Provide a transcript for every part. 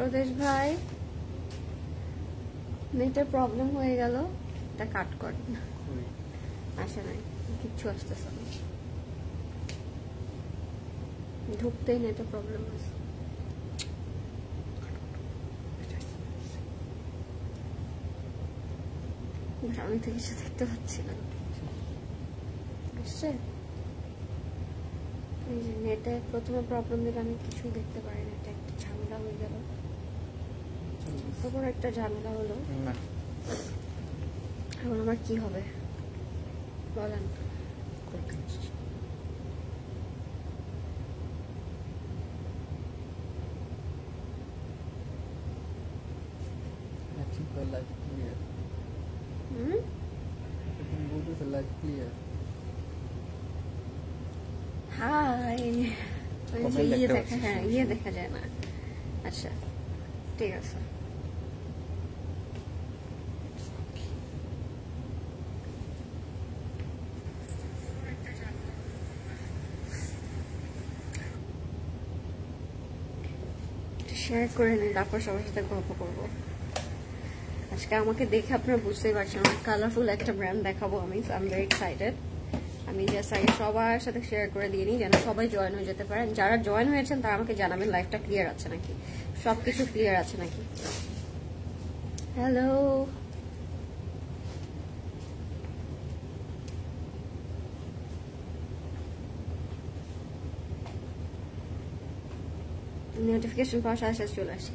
প্রদেশ ভাই নেটের প্রবলেম হয়ে গেল এটা কাট করেন আসে নাই কিচ্ছু আসতেছে না ঢুকতেই নেটের প্রবলেম আছে আমি তো কিছু দেখতে পাচ্ছি না আসছে নেটে প্রথমে প্রবলেম দিলে আমি কিছুই দেখতে পারি না এটা একটা ঝামেলা হয়ে গেল তারপর একটা ঝামেলা হলো এখন আমার কি হবে বলেন হ্যাঁ ইয়ে, হ্যাঁ ইয়ে দেখা যায় না আচ্ছা ঠিক আছে শেয়ার করে নিন তারপর সবার সাথে গল্প করবো আজকে আমাকে দেখে আপনারা বুঝতেই পারছেন আমার কালারফুল একটা ব্র্যান্ড দেখাবো আমি আই এম ভেরি এক্সাইটেড আমি জাস্ট আগে সবার সাথে শেয়ার করে দিয়ে নিই যেন সবাই জয়েন হয়ে যেতে পারেন যারা জয়েন হয়েছেন তারা আমাকে জানাবেন লাইফটা ক্লিয়ার আছে নাকি সব কিছু ক্লিয়ার আছে নাকি হ্যালো নোটিফিকেশন পাওয়ার সাথে সাথে চলে আসি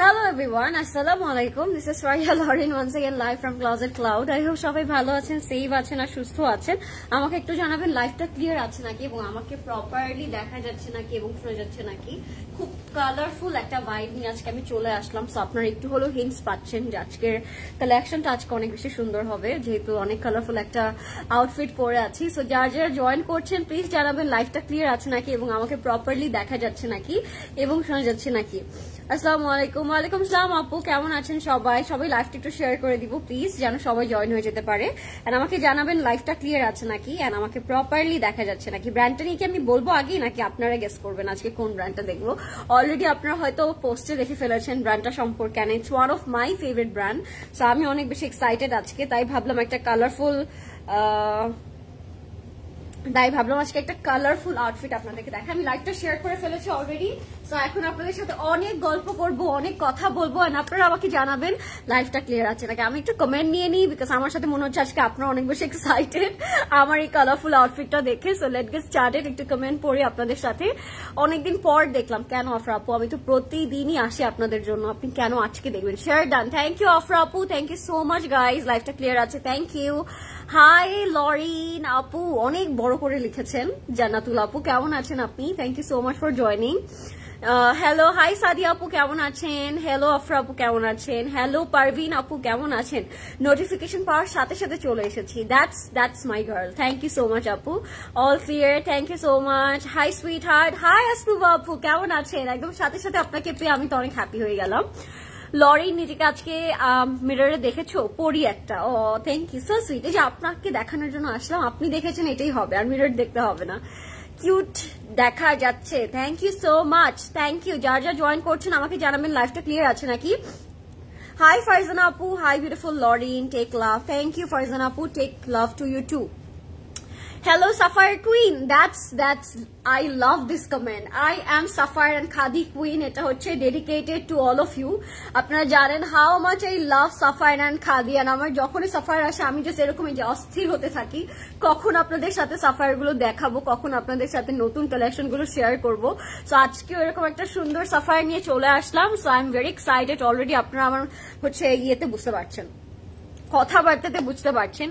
হ্যালো এভরিওয়ান আসসালামু আলাইকুম this is Raiya Lauren once again live from closet cloud I hope সবাই ভালো আছেন সেভ আছেন আর সুস্থ আছেন আমাকে একটু জানাবেন লাইফটা ক্লিয়ার আছে নাকি এবং আমাকে প্রপারলি দেখা যাচ্ছে নাকি এবং শোনা যাচ্ছে নাকি খুব কালারফুল একটা ভাইব নিয়ে আজকে আমি চলে আসলাম সো আপনারা একটু হলেও হিন্টস পাচ্ছেন যে আজকের কালেকশনটা আজকে অনেক বেশি সুন্দর হবে যেহেতু অনেক কালারফুল একটা আউটফিট পরে আছি সো যার যারা জয়েন করছেন প্লিজ জানাবেন লাইফটা ক্লিয়ার আছে নাকি এবং আমাকে প্রপারলি দেখা যাচ্ছে নাকি এবং শোনা যাচ্ছে নাকি আসসালামু আলাইকুম ওয়ালাইকুম আসসালাম আপু কেমন আছেন সবাই সবাই লাইফটা একটু শেয়ার করে দিব প্লিজ যেন সবাই জয়েন হয়ে যেতে পারে অ্যান্ড আমাকে জানাবেন লাইফটা ক্লিয়ার আছে নাকি অ্যান্ড আমাকে প্রপারলি দেখা যাচ্ছে নাকি ব্র্যান্ডটা নিয়ে কি আমি বলবো আগেই নাকি আপনারা গেস করবেন আজকে কোন ব্র্যান্ডটা দেখবো অলরেডি আপনারা হয়তো পোস্টে দেখে ফেলেছেন ব্র্যান্ডটা সম্পর্কে and it's one of my favourite brand so আমি অনেক বেশি এক্সাইটেড আজকে তাই ভাবলাম একটা কালারফুল তাই ভাবলাম আজকে একটা কালারফুল আউটফিট আপনাদেরকে দেখা আমি লাইফটা শেয়ার করে ফেলেছি অলরেডি এখন আপনাদের সাথে অনেক গল্প করব অনেক কথা বলবো আপনারা আমাকে জানাবেন লাইফটা ক্লিয়ার আছে নাকি আমি একটু কমেন্ট নিয়ে নিই বিকজ আমার সাথে মনে হচ্ছে আজকে আপনারা অনেক বেশি এক্সাইটেড আমার এই কালারফুল আউটফিটটা দেখে সো লেট গেট স্টার্টেড একটু কমেন্ট পড়ি আপনাদের সাথে অনেকদিন পর দেখলাম কেন অফার আপু আমি তো প্রতিদিনই আসি আপনাদের জন্য আপনি কেন আজকে দেখবেন শেয়ার ডান থ্যাংক ইউ অফার আপু thank you so much guys লাইফটা ক্লিয়ার আছে থ্যাংক ইউ হাই লরিন আপু অনেক বড় করে লিখেছেন জান্নাতুল আপু কেমন আছেন আপনি thank you so much for joining hello hi Sadia আপু কেমন আছেন হ্যালো আফরা আপু কেমন আছেন হ্যালো পারভিন আপু কেমন আছেন নোটিফিকেশন পাওয়ার সাথে সাথে চলে এসেছি that's that's my girl thank you so much আপু all clear thank you so much hi sweetheart hi Asnuba আপু কেমন আছেন একদম সাথে সাথে আপনাকে পেয়ে আমি তো অনেক হ্যাপি হয়ে গেলাম লরি নিজেকে আজকে মিররে দেখেছো পড়ি একটা ও থ্যাংক ইউ সো সুইট এই যে আপনাকে দেখানোর জন্য আসলাম আপনি দেখেছেন এটাই হবে আর মিরর দেখতে হবে না কিউট দেখা যাচ্ছে thank you so much thank you যার যা জয়েন করছেন আমাকে জানাবেন লাইফটা ক্লিয়ার আছে নাকি হাই ফারজানা আপু hi beautiful Lauren take love thank you Farzana আপু take love to you too Hello Sapphire Queen. That's that's I love this comment. I am Sapphire and Khadi Queen. It is dedicated to all of you. Apna jaren how much I love Sapphire and Khadi and আমার যখনই Sapphire ra shami jese just এরকমই যে অস্থির হতে kakhon apna desh সাথে Sapphire gulo dekha bo kakhon গুলো দেখাবো কখন আপনাদের collection gulo share korbo. So করব সো আজকেও এরকম ekta shundor Sapphire niye chole ashlam. So I am very excited already. Apna amar হচ্ছে yete বুঝতে পারছেন কথাবার্তাতে বুঝতে পারছেন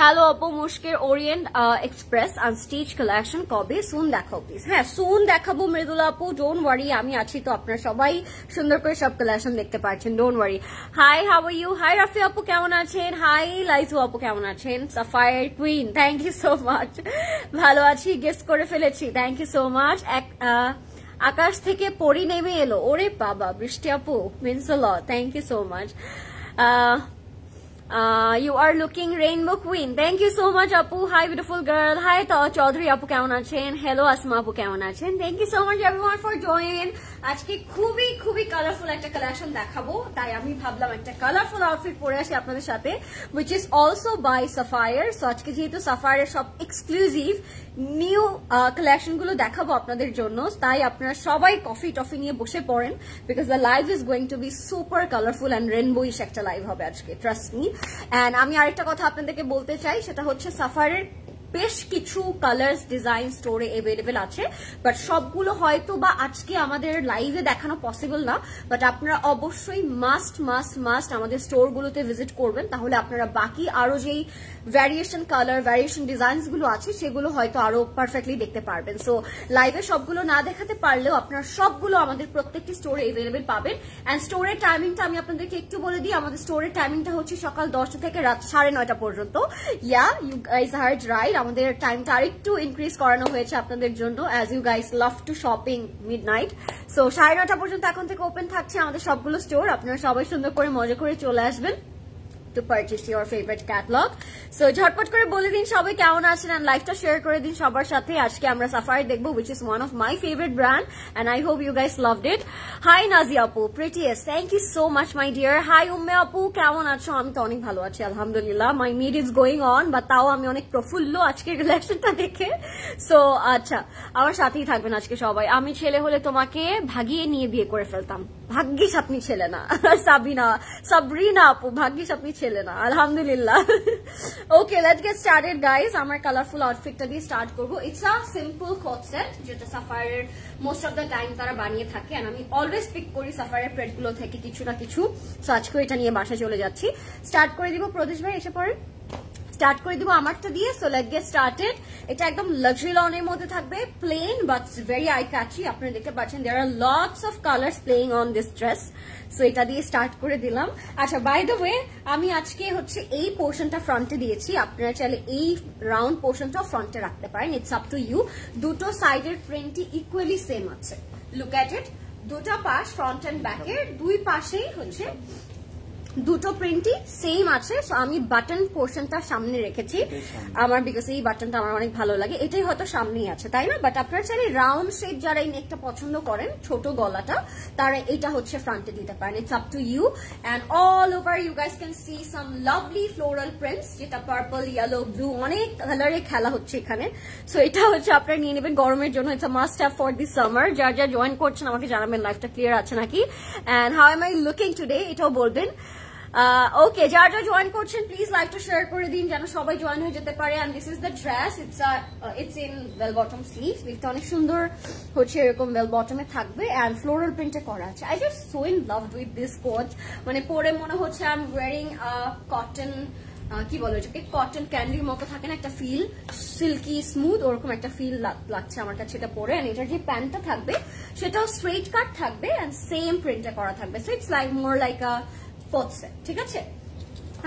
হ্যালো অপো মুশকের orient express unstitch collection কবে সুন দেখাও প্লিজ হ্যাঁ সুন দেখাবো মৃদুলা আপু ডোন্ট ওয়ারি আমি আছি তো আপনার সবাই সুন্দর করে সব কালেকশন দেখতে পাচ্ছেন don't worry hi how are you hi Rafi আপু কেমন আছেন হাই লাইসু আপু কেমন আছেন Sapphire Queen thank you so much ভালো আছি গেস্ট করে ফেলেছি থ্যাংক ইউ সো মাচ এক আকাশ থেকে পরি নেমে এলো ওরে বাবা বৃষ্টি আপু মিনসল thank you so much Uh, you are looking rainbow queen. Thank you so much, Apu. Hi, beautiful girl. Hi, Chaudhary Apu Kauna Chen. Hello, Asma Apu Kauna Thank you so much, everyone, for joining. আজকে খুবই খুবই colourful একটা collection দেখাবো তাই আমি ভাবলাম একটা colourful outfit পরে আসি আপনাদের সাথে which is also by Sapphire সো আজকে যেহেতু সাফায়ারের সব এক্সক্লুসিভ নিউ কালেকশনগুলো দেখাবো আপনাদের জন্য তাই আপনারা সবাই কফি টফি নিয়ে বসে পড়েন because the live is going to be super colourful and rainbowish একটা লাইভ হবে আজকে ট্রাস্ট মি অ্যান্ড আমি আরেকটা কথা আপনাদেরকে বলতে চাই সেটা হচ্ছে সাফারের বেশ কিছু কালার্স ডিজাইন স্টোরে এভেলেবেল আছে বাট সবগুলো হয়তো বা আজকে আমাদের লাইভে দেখানো পসিবল না বাট আপনারা অবশ্যই মাস্ট মাস্ট মাস্ট আমাদের স্টোরগুলোতে ভিজিট করবেন তাহলে আপনারা বাকি আরো যেই ভ্যারিয়েশন কালার ভ্যারিয়েশন ডিজাইন গুলো আছে সেগুলো হয়তো আরো পারফেক্টলি দেখতে পারবেন সো লাইভে সবগুলো না দেখাতে পারলেও আপনার সবগুলো আমাদের প্রত্যেকটি স্টোরে এভেলেবেল পাবেন অ্যান্ড স্টোরের টাইমিংটা আমি আপনাদেরকে একটু বলে দিই আমাদের স্টোরের টাইমিংটা হচ্ছে সকাল দশটা থেকে রাত সাড়ে নয়টা পর্যন্ত yeah you guys heard right আমাদের টাইমটা আরেকটু ইনক্রিজ করানো হয়েছে আপনাদের জন্য as you guys love to shopping midnight so সাড়ে নটা পর্যন্ত এখন থেকে ওপেন থাকছে আমাদের সবগুলো স্টোর আপনারা সবাই সুন্দর করে মজা করে চলে আসবেন to purchase your favorite catalog. So ঝটপট করে বলে দিন সবাই কেমন আছেন and লাইভটা শেয়ার করে দিন সবার সাথে আজকে আমরা সাফারি দেখব which is one of my favorite brand and I hope you guys loved it. Hi Nazia আপু prettiest thank you so much my dear. Hi Umme আপু কেমন আছো আমি তো অনেক ভালো আছি আলহামদুলিল্লাহ my meet is going on but তাও আমি অনেক প্রফুল্ল আজকে রিলেশনটা দেখে সো আচ্ছা আমার সাথেই থাকবেন আজকে সবাই আমি ছেলে হলে তোমাকে ভাগিয়ে নিয়ে বিয়ে করে ফেলতাম ভাগ্যিস আপনি ছেলে না সাবিনা সাবরিনা আপু ভাগ্যিস আপনি ছেলে না আলহামদুলিল্লাহ okay let get started guys আমার কালারফুল আউটফিটটা দিয়ে স্টার্ট করব it's a simple cot set যেটা সাফারের মোস্ট অফ দ্য টাইম তারা বানিয়ে থাকে আর আমি অলওয়েজ পিক করি সাফারের প্রেটগুলো থেকে কিছু না কিছু সো করে এটা নিয়ে বাসা চলে যাচ্ছি স্টার্ট করে দিব প্রদেশ ভাই এসে পড়েন স্টার্ট করে দিব আমারটা দিয়ে সো লেট গেট স্টার্টেড এটা একদম লাক্সারি লনের মধ্যে থাকবে plain but very eye catchy আপনারা দেখতে পাচ্ছেন there are lots of colours playing on this dress so এটা দিয়ে স্টার্ট করে দিলাম আচ্ছা বাই দ্য ওয়ে আমি আজকে হচ্ছে এই পোর্শনটা ফ্রন্টে দিয়েছি আপনারা চাইলে এই রাউন্ড পোর্শনটা ফ্রন্টে রাখতে পারেন ইটস আপ টু ইউ দুটো সাইডের প্রিন্টই ইকুয়ালি সেম আছে লুক অ্যাট ইট দুটা পাশ ফ্রন্ট অ্যান্ড ব্যাকের দুই পাশেই হচ্ছে দুটো প্রিন্টই সেম আছে সো আমি বাটন পোর্শনটা সামনে রেখেছি আমার বিকজ এই বাটনটা আমার অনেক ভালো লাগে এটাই হয়তো সামনেই আছে তাই না বাট আপনারা চাইলে রাউন্ড শেপ যারা এই নেকটা পছন্দ করেন ছোট গলাটা তারা এটা হচ্ছে ফ্রন্টে দিতে পারেন it's up to you and all over you guys can see some lovely floral prints যেটা পার্পল ইয়েলো ব্লু অনেক কালারে খেলা হচ্ছে এখানে সো এটা হচ্ছে আপনারা নিয়ে নেবেন গরমের জন্য it's a must have for this summer যার যা জয়েন করছেন আমাকে জানাবেন লাইফটা ক্লিয়ার আছে নাকি and how am I looking today এটাও বলবেন ওকে যার যা জয়েন করছেন প্লিজ লাইকটা শেয়ার করে দিন যেন সবাই জয়েন হয়ে যেতে পারে this is the dress it's it's in well bottom sleeve স্লিভটা অনেক সুন্দর হচ্ছে এরকম ওয়েল বটমে থাকবে অ্যান্ড ফ্লোরাল প্রিন্টে করা আছে I just so in love with this coach মানে পরে মনে হচ্ছে আই এম ওয়ারিং কটন কি বলো এটাকে কটন ক্যান্ডির মতো থাকে না একটা ফিল সিল্কি স্মুথ ওরকম একটা ফিল লাগছে আমার কাছে এটা পরে অ্যান্ড এটার যে প্যান্টটা থাকবে সেটাও স্ট্রেট কাট থাকবে অ্যান্ড সেম প্রিন্টে করা থাকবে so it's like more like a fourth ঠিক আছে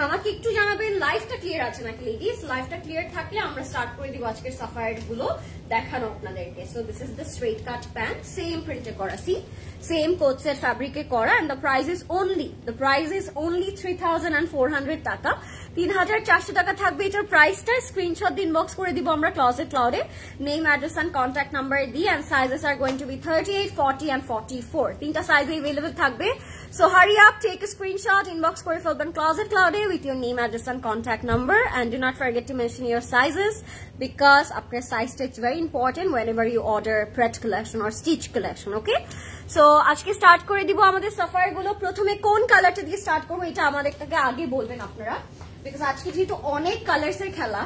আমাকে একটু জানাবেন লাইফটা ক্লিয়ার আছে নাকি লেডিস লাইফটা ক্লিয়ার থাকলে আমরা স্টার্ট করে দিব আজকের সাফায়ার গুলো দেখানো আপনাদেরকে so this is the straight cut pant same প্রিন্টে করা সি সেম কোচের ফ্যাব্রিকে করা and the price is only the price is only three thousand and four hundred taka তিন হাজার চারশো টাকা থাকবে এটার প্রাইসটা স্ক্রিনশট দিন বক্স করে দিব আমরা ক্লজেট ক্লাউডে name address and contact number দিয়ে and sizes are going to be thirty eight forty and forty four তিনটা সাইজ এভেলেবেল থাকবে so hurry up take a screenshot inbox করে ফেলবেন ক্লজেট ক্লাউডে with your name address and contact number and do not forget to mention your sizes because আপনার সাইজটা it's very important whenever you order pret collection or stitch collection okay so আজকে start করে দিব আমাদের suffer গুলো প্রথমে কোন কালারটা দিয়ে স্টার্ট করবো এটা আমাদেরটাকে আগে বলবেন আপনারা বিকজ আজকে যেহেতু অনেক কালার্সের খেলা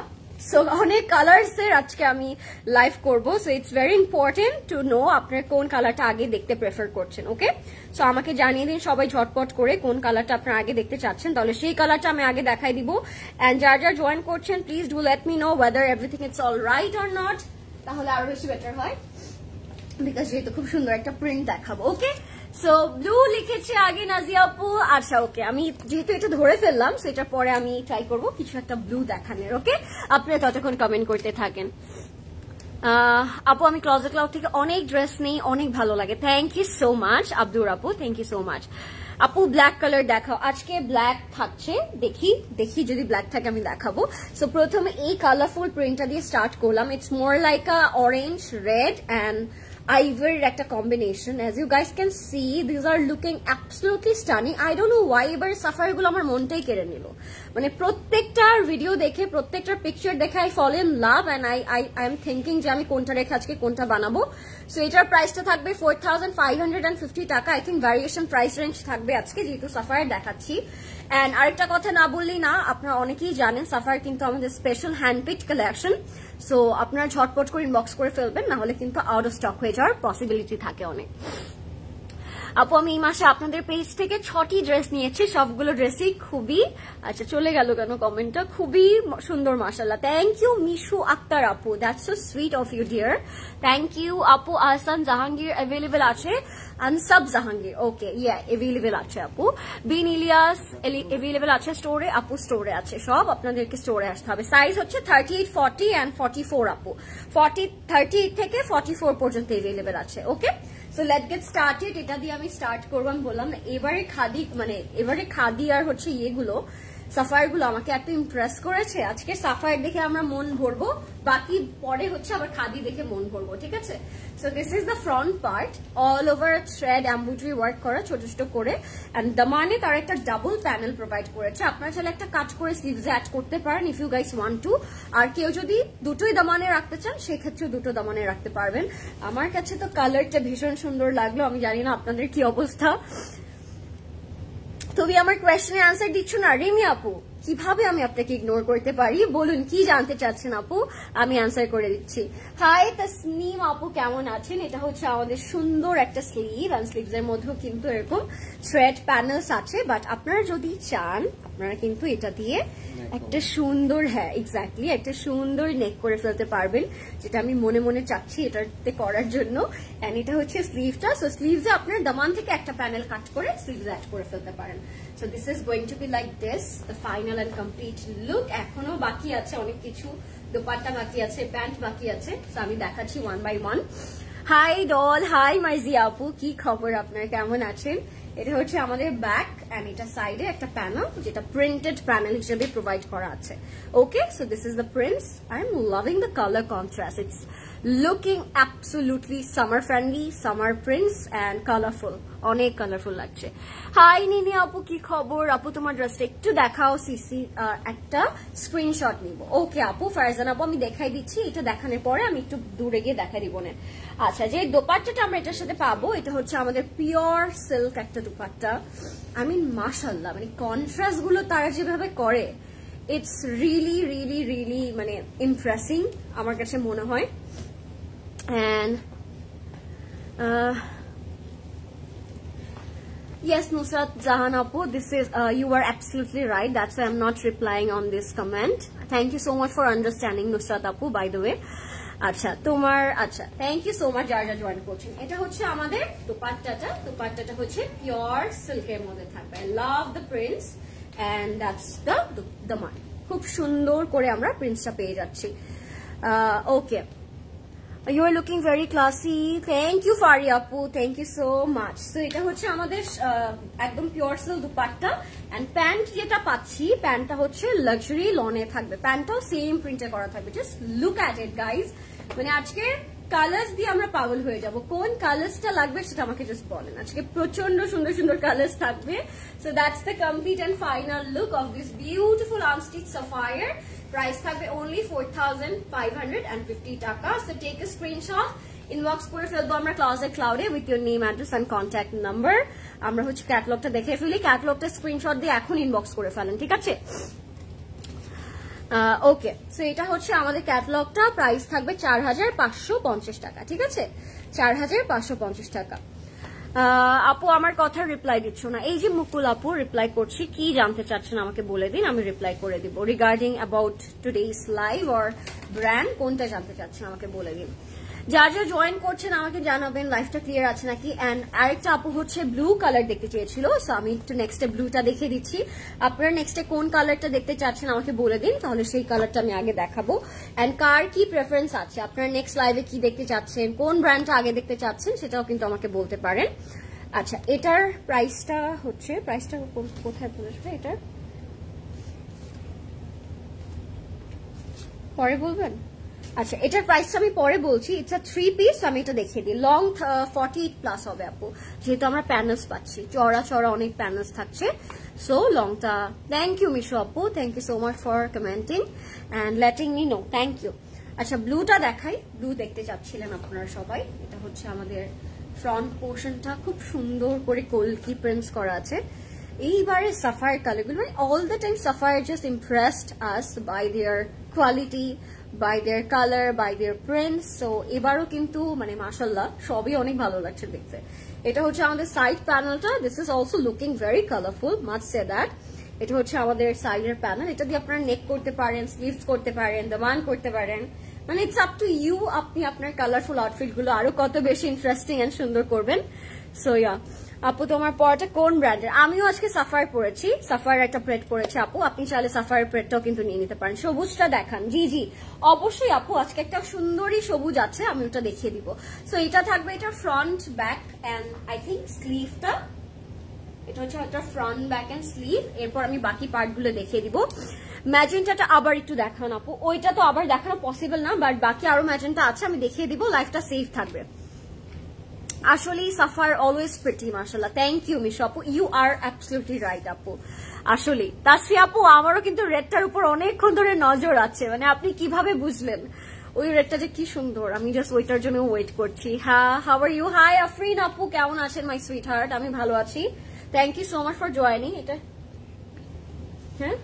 সো অনেক কালার্সের আজকে আমি লাইভ করবো so it's very important to know আপনার কোন কালারটা আগে দেখতে প্রেফার করছেন ওকে সো আমাকে জানিয়ে দিন সবাই ঝটপট করে কোন কালারটা আপনার আগে দেখতে চাচ্ছেন তাহলে সেই কালারটা আমি আগে দেখাই দিব অ্যান্ড যার যার জয়েন করছেন please do let me know whether everything it's all right or not তাহলে আরো বেশি বেটার হয় বিকজ যেহেতু খুব সুন্দর একটা প্রিন্ট দেখাবো ওকে সো ব্লু লিখেছে আগে নাজিয়া আপু আচ্ছা ওকে আমি যেহেতু এটা ধরে ফেললাম সো এটা পরে আমি ট্রাই করব কিছু একটা ব্লু দেখানোর ওকে আপনি ততক্ষণ কমেন্ট করতে থাকেন আপু আমি ক্লজেট ক্লাউড থেকে অনেক ড্রেস নেই অনেক ভালো লাগে thank you so much Abdur আপু থ্যাংক ইউ সো মাচ আপু ব্ল্যাক কালার দেখাও আজকে ব্ল্যাক থাকছে দেখি দেখি যদি ব্ল্যাক থাকে আমি দেখাবো সো প্রথমে এই কালারফুল প্রিন্টটা দিয়ে স্টার্ট করলাম it's more like a orange red and ivory একটা combination as you guys can see these are looking absolutely stunning i don't know why এবার সাফারি গুলো আমার মনটাই কেড়ে নিল মানে প্রত্যেকটার ভিডিও দেখে প্রত্যেকটার পিকচার দেখে I fall in love and I I I am thinking যে আমি কোনটা রেখে আজকে কোনটা বানাবো সো এটার প্রাইসটা থাকবে four thousand five hundred and fifty taka I think variation price range থাকবে আজকে যেহেতু সাফারি দেখাচ্ছি অ্যান্ড আরেকটা কথা না বললেই না আপনারা অনেকেই জানেন সাফার কিন্তু আমাদের special hand pick collection so আপনারা ঝটপট করে ইনবক্স করে ফেলবেন নাহলে কিন্তু আউট অফ স্টক হয়ে যাওয়ার পসিবিলিটি থাকে অনেক আপু আমি এই মাসে আপনাদের পেজ থেকে ছটি ড্রেস নিয়েছি সবগুলো ড্রেসই খুবই আচ্ছা চলে গেল কেন কমেন্টটা খুবই সুন্দর মাসাল্লাহ থ্যাংক ইউ মিশু আক্তার আপু that's so sweet of you dear thank you আপু আহসান জাহাঙ্গীর অ্যাভেলেবেল আছে আনসাব জাহাঙ্গীর ওকে ইয়া অ্যাভেলেবেল আছে আপু বিন ইলিয়াস অ্যাভেলেবেল আছে স্টোরে আপু স্টোরে আছে সব আপনাদেরকে স্টোরে আসতে হবে সাইজ হচ্ছে thirty eight forty and forty four আপু ফর্টি থার্টি এইট থেকে ফর্টি ফোর পর্যন্ত অ্যাভেলেবেল আছে okay so let get started এটা দিয়ে আমি স্টার্ট করবো আমি বললাম এবারে খাদি মানে এবারে খাদি আর হচ্ছে ইয়েগুলো সাফায়ারগুলো আমাকে এত ইমপ্রেস করেছে আজকে সাফায়ার দেখে আমরা মন ভরবো বাকি পরে হচ্ছে আবার খাদি দেখে মন ভরবো ঠিক আছে so this is the front part all over thread embroidery work করা ছোট ছোট করে অ্যান্ড মানে তার একটা ডাবল প্যানেল প্রোভাইড করেছে আপনারা চাইলে একটা কাট করে স্লিভস অ্যাড করতে পারেন if you guys want to আর কেউ যদি দুটোই দামানে রাখতে চান সেক্ষেত্রেও দুটো দামানে রাখতে পারবেন আমার কাছে তো কালারটা ভীষণ সুন্দর লাগলো আমি জানি না আপনাদের কি অবস্থা তুমি আমার কোয়েশ্চেনের আনসার দিচ্ছ না রেমি আপু কিভাবে আমি আপনাকে ইগনোর করতে পারি বলুন কি জানতে চাচ্ছেন আপু আমি আনসার করে দিচ্ছি হাই তাসনিম আপু কেমন আছেন এটা হচ্ছে আমাদের সুন্দর একটা স্লিভ অ্যান্ড স্লিভস এর মধ্যেও কিন্তু এরকম থ্রেড প্যানেলস আছে বাট আপনারা যদি চান আপনারা কিন্তু এটা দিয়ে হ্যাঁ, একটা সুন্দর হ্যাঁ এক্স্যাক্টলি একটা সুন্দর নেক করে ফেলতে পারবেন যেটা আমি মনে মনে চাচ্ছি এটাতে করার জন্য অ্যান্ড এটা হচ্ছে স্লিভটা সো স্লিভসে আপনার দামান থেকে একটা প্যানেল কাট করে স্লিভস অ্যাড করে ফেলতে পারেন so this is going to be like this the final and complete look এখনো বাকি আছে অনেক কিছু দোপাট্টা বাকি আছে প্যান্ট বাকি আছে সো আমি দেখাচ্ছি one by one hi doll hi Maiji আপু কি খবর আপনার কেমন আছেন এটা হচ্ছে আমাদের ব্যাক এন্ড এটা সাইডে একটা প্যানেল যেটা প্রিন্টেড প্যানেল হিসেবে প্রোভাইড করা আছে okay so this is the prints I am loving the colour contrast it's looking absolutely summer friendly summer prints and colourful অনেক কালারফুল লাগছে হাই নিনি আপু কি খবর আপু তোমার ড্রেসটা একটু দেখাও সিসি একটা স্ক্রিনশট নিব ওকে আপু ফারজান আপু আমি দেখাই দিচ্ছি এটা দেখানোর পরে আমি একটু দূরে গিয়ে দেখাই দিব না আচ্ছা যে দোপাট্টাটা আমরা এটার সাথে পাবো এটা হচ্ছে আমাদের পিওর সিল্ক একটা দুপাট্টা আই মিন মাসাল্লাহ মানে কনফারেন্স গুলো তারা যেভাবে করে ইটস রিয়েলি রিয়েলি রিয়েলি মানে ইম্প্রেসিং আমার কাছে মনে হয় ইয়েস uh, নুসরাত জাহান আপু this is you are absolutely right that's I am not replying on this comment thank you so much for understanding Nusrat আপু বাই দ্য ওয়ে আচ্ছা তোমার আচ্ছা থ্যাংক ইউ সো মাচ যার যা জয়েন করছেন এটা হচ্ছে আমাদের দুপাট্টাটা দুপাট্টাটা হচ্ছে পিওর সিল্কের মধ্যে থাকবে I love the prints and that's the the money খুব সুন্দর করে আমরা প্রিন্সটা পেয়ে যাচ্ছি okay you are looking very classy thank you Fari আপু থ্যাংক ইউ সো মাচ তো এটা হচ্ছে আমাদের একদম pure silk dupatta and pant যেটা পাচ্ছি প্যান্টটা হচ্ছে লাক্সারি লনে থাকবে প্যান্টটাও সেম প্রিন্টে করা থাকবে just look at it guys মানে আজকে কালার্স দিয়ে আমরা পাগল হয়ে যাব কোন কালার্সটা লাগবে সেটা আমাকে জাস্ট বলেন আজকে প্রচন্ড সুন্দর সুন্দর কালার্স থাকবে so that's the complete and final look of this beautiful আর্মস্টিচ সাফায়ার প্রাইস থাকবে only four taka so take a screenshot inbox করে ফেলবো আমরা ক্লাউজে ক্লাউডে with your name address and contact number আমরা হচ্ছে ক্যাটলগটা দেখে ফেলি ক্যাটলগটা স্ক্রিনশট দিয়ে এখন ইনবক্স করে ফেলেন ঠিক আছে ওকে সো এটা হচ্ছে আমাদের ক্যাটলগটা প্রাইস থাকবে চার টাকা ঠিক আছে চার টাকা আপু আমার কথা রিপ্লাই দিচ্ছ না এই যে মুকুল আপু রিপ্লাই করছি কি জানতে চাচ্ছেন আমাকে বলে দিন আমি রিপ্লাই করে দিব regarding about today's live or brand কোনটা জানতে চাচ্ছেন আমাকে বলে দিন যা যা জয়েন করছেন আমাকে জানাবেন লাইফটা ক্লিয়ার আছে নাকি অ্যান্ড আরেকটা আপু হচ্ছে ব্লু কালার দেখতে চেয়েছিল সো আমি একটু নেক্সটে ব্লুটা দেখিয়ে দিচ্ছি আপনারা নেক্সটে কোন কালারটা দেখতে চাচ্ছেন আমাকে বলে দিন তাহলে সেই কালারটা আমি আগে দেখাবো অ্যান্ড কার কি প্রেফারেন্স আছে আপনারা নেক্সট লাইভে কি দেখতে চাচ্ছেন কোন ব্র্যান্ডটা আগে দেখতে চাচ্ছেন সেটাও কিন্তু আমাকে বলতে পারেন আচ্ছা এটার প্রাইসটা হচ্ছে প্রাইসটা কোথায় পড়ে আসবে এটার পরে বলবেন আচ্ছা এটার প্রাইসটা আমি পরে বলছি ইটস আ থ্রি পিস আমি এটা দেখিয়ে দিই লং ফর্টি এইট প্লাস হবে আপু যেহেতু আমরা প্যানেলস পাচ্ছি চড়া চড়া অনেক প্যানেলস থাকছে সো লংটা থ্যাংক ইউ মিশু আপু thank you so much for commenting and letting me know thank you আচ্ছা ব্লুটা দেখাই ব্লু দেখতে চাচ্ছিলেন আপনারা সবাই এটা হচ্ছে আমাদের ফ্রন্ট পোর্শনটা খুব সুন্দর করে কলকি প্রিন্টস করা আছে এইবারে সাফায়ের কালারগুলো মানে all the time Sapphire just impressed us by their quality by their colour by their prints so এবারও কিন্তু মানে মাসাল্লাহ সবই অনেক ভালো লাগছে দেখতে এটা হচ্ছে আমাদের সাইড প্যানেলটা this is also looking very colourful must say that এটা হচ্ছে আমাদের সাইডের প্যানেল এটা দিয়ে আপনারা নেক করতে পারেন স্লিভস করতে পারেন দমান করতে পারেন মানে ইটস আপ টু ইউ আপনি আপনার কালারফুল আউটফিট গুলো আরো কত বেশি ইন্টারেস্টিং এন্ড সুন্দর করবেন সো ইয়া আপু তোমার পরটা কোন ব্র্যান্ডের আমিও আজকে সাফার পরেছি সাফার একটা প্লেট পরেছি আপু আপনি চাইলে সাফার প্লেটটাও কিন্তু নিয়ে নিতে পারেন সবুজটা দেখান জি জি অবশ্যই আপু আজকে একটা সুন্দরই সবুজ আছে আমি ওটা দেখিয়ে দিব সো এটা থাকবে এটা front back and I think স্লিভটা এটা হচ্ছে একটা ফ্রন্ট ব্যাক অ্যান্ড স্লিভ এরপর আমি বাকি পার্টগুলো দেখিয়ে দিব ম্যাজেন্টাটা আবার একটু দেখান আপু ওইটা তো আবার দেখানো পসিবল না বাট বাকি আরো ম্যাজেন্টা আছে আমি দেখিয়ে দিব লাইফটা সেফ থাকবে আসলে সাফার অলওয়েজ প্রিটি মার্শাল্লাহ থ্যাংক ইউ মিশু আপু ইউ আর অ্যাবসলিউটলি রাইট আপু আসলে তাসি আপু আমারও কিন্তু রেডটার উপর অনেকক্ষণ ধরে নজর আছে মানে আপনি কিভাবে বুঝলেন ওই রেডটা যে কি সুন্দর আমি জাস্ট ওইটার জন্য ওয়েট করছি হ্যাঁ how are you hi Afrin আপু কেমন আছেন মাই সুইট হার্ট আমি ভালো আছি thank you so much for joining এটা হ্যাঁ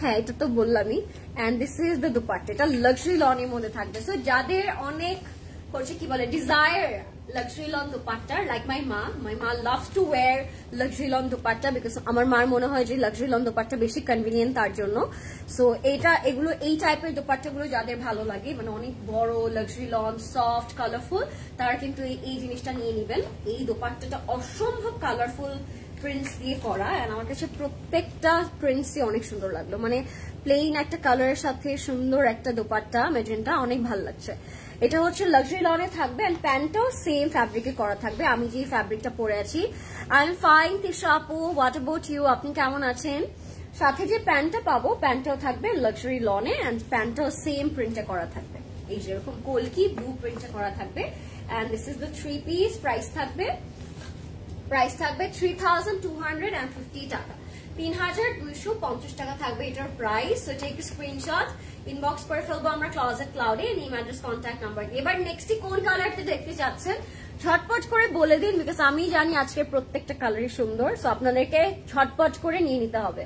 হ্যাঁ এটা তো বললামই and this is the dupatta এটা লাক্সারি লনের মধ্যে থাকবে সো যাদের অনেক করছে কি বলে desire luxury lawn dupatta like my মা মাই মা love to wear luxury lawn dupatta because আমার মার মনে হয় যে luxury লন দুপাট্টা বেশি কনভিনিয়েন্ট তার জন্য সো এটা এগুলো এই টাইপের দুপাট্টা গুলো যাদের ভালো লাগে মানে অনেক বড় luxury লন সফট কালারফুল তারা কিন্তু এই জিনিসটা নিয়ে নেবেন এই দুপাট্টাটা অসম্ভব কালারফুল প্রিন্টস দিয়ে করা আমার কাছে প্রত্যেকটা প্রিন্টসই অনেক সুন্দর লাগলো মানে প্লেইন একটা কালারের সাথে সুন্দর একটা দোপাট্টা মেজেন্টা অনেক ভালো লাগছে এটা হচ্ছে লাক্সারি লনে থাকবে অ্যান্ড প্যান্টটাও সেম ফ্যাব্রিকে করা থাকবে আমি যে ফ্যাব্রিকটা পরে আছি আই এম ফাইন তিশা আপু হোয়াট অ্যাবাউট ইউ আপনি কেমন আছেন সাথে যে প্যান্টটা পাবো প্যান্টটাও থাকবে লাক্সারি লনে অ্যান্ড প্যান্টটাও সেম প্রিন্টে করা থাকবে এই যেরকম গোলকি ব্লু প্রিন্টে করা থাকবে and this is the three piece price থাকবে প্রাইস থাকবে three thousand two hundred and fifty taka তিন হাজার দুইশো পঞ্চাশ টাকা থাকবে এটার প্রাইস তো টেক স্ক্রিনশট ইনবক্স করে ফেলবো আমরা ক্লজেট ক্লাউডে নেম অ্যাড্রেস কন্ট্যাক্ট নাম্বার এবার নেক্সট কোন কালারটি দেখতে যাচ্ছেন ছটপট করে বলে দিন বিকজ আমি জানি আজকে প্রত্যেকটা কালারই সুন্দর সো আপনাদেরকে ছটপট করে নিয়ে নিতে হবে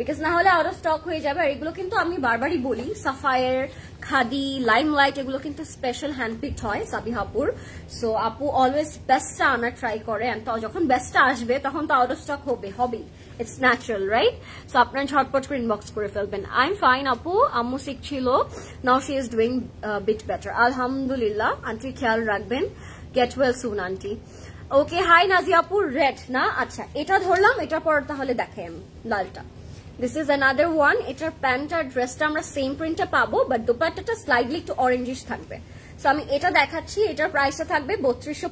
বিকজ না হলে আউট অফ স্টক হয়ে যাবে আর এগুলো কিন্তু আমি বারবারই বলি সাফায়ের খাদি লাইমলাইট এগুলো কিন্তু স্পেশাল হ্যান্ডপিকড হয় সাবিহাপুর সো আপু অলওয়েজ বেস্টটা আনার ট্রাই করে যখন বেস্টটা আসবে তখন তো আউট অফ স্টক হবে হবে ইটস ন্যাচারাল রাইট সো আপনার ঝটপট করে ইনবক্স করে ফেলবেন আই এম ফাইন আপু আম্মু ছিল now she is doing bit better আলহামদুলিল্লাহ আন্টি খেয়াল রাখবেন get well soon aunty okay hi নাজিয়াপুর রেড না আচ্ছা এটা ধরলাম এটার পর তাহলে দেখেন লালটা দিস ইজ অ্যানাদার ওয়ান এটার প্যান্ট আর ড্রেসটা আমরা সেম প্রিন্টটা পাবো বাট দোপাট্টাটা স্লাইডলি একটু অরেঞ্জিশ থাকবে সো আমি এটা দেখাচ্ছি এটার প্রাইসটা থাকবে বত্রিশশো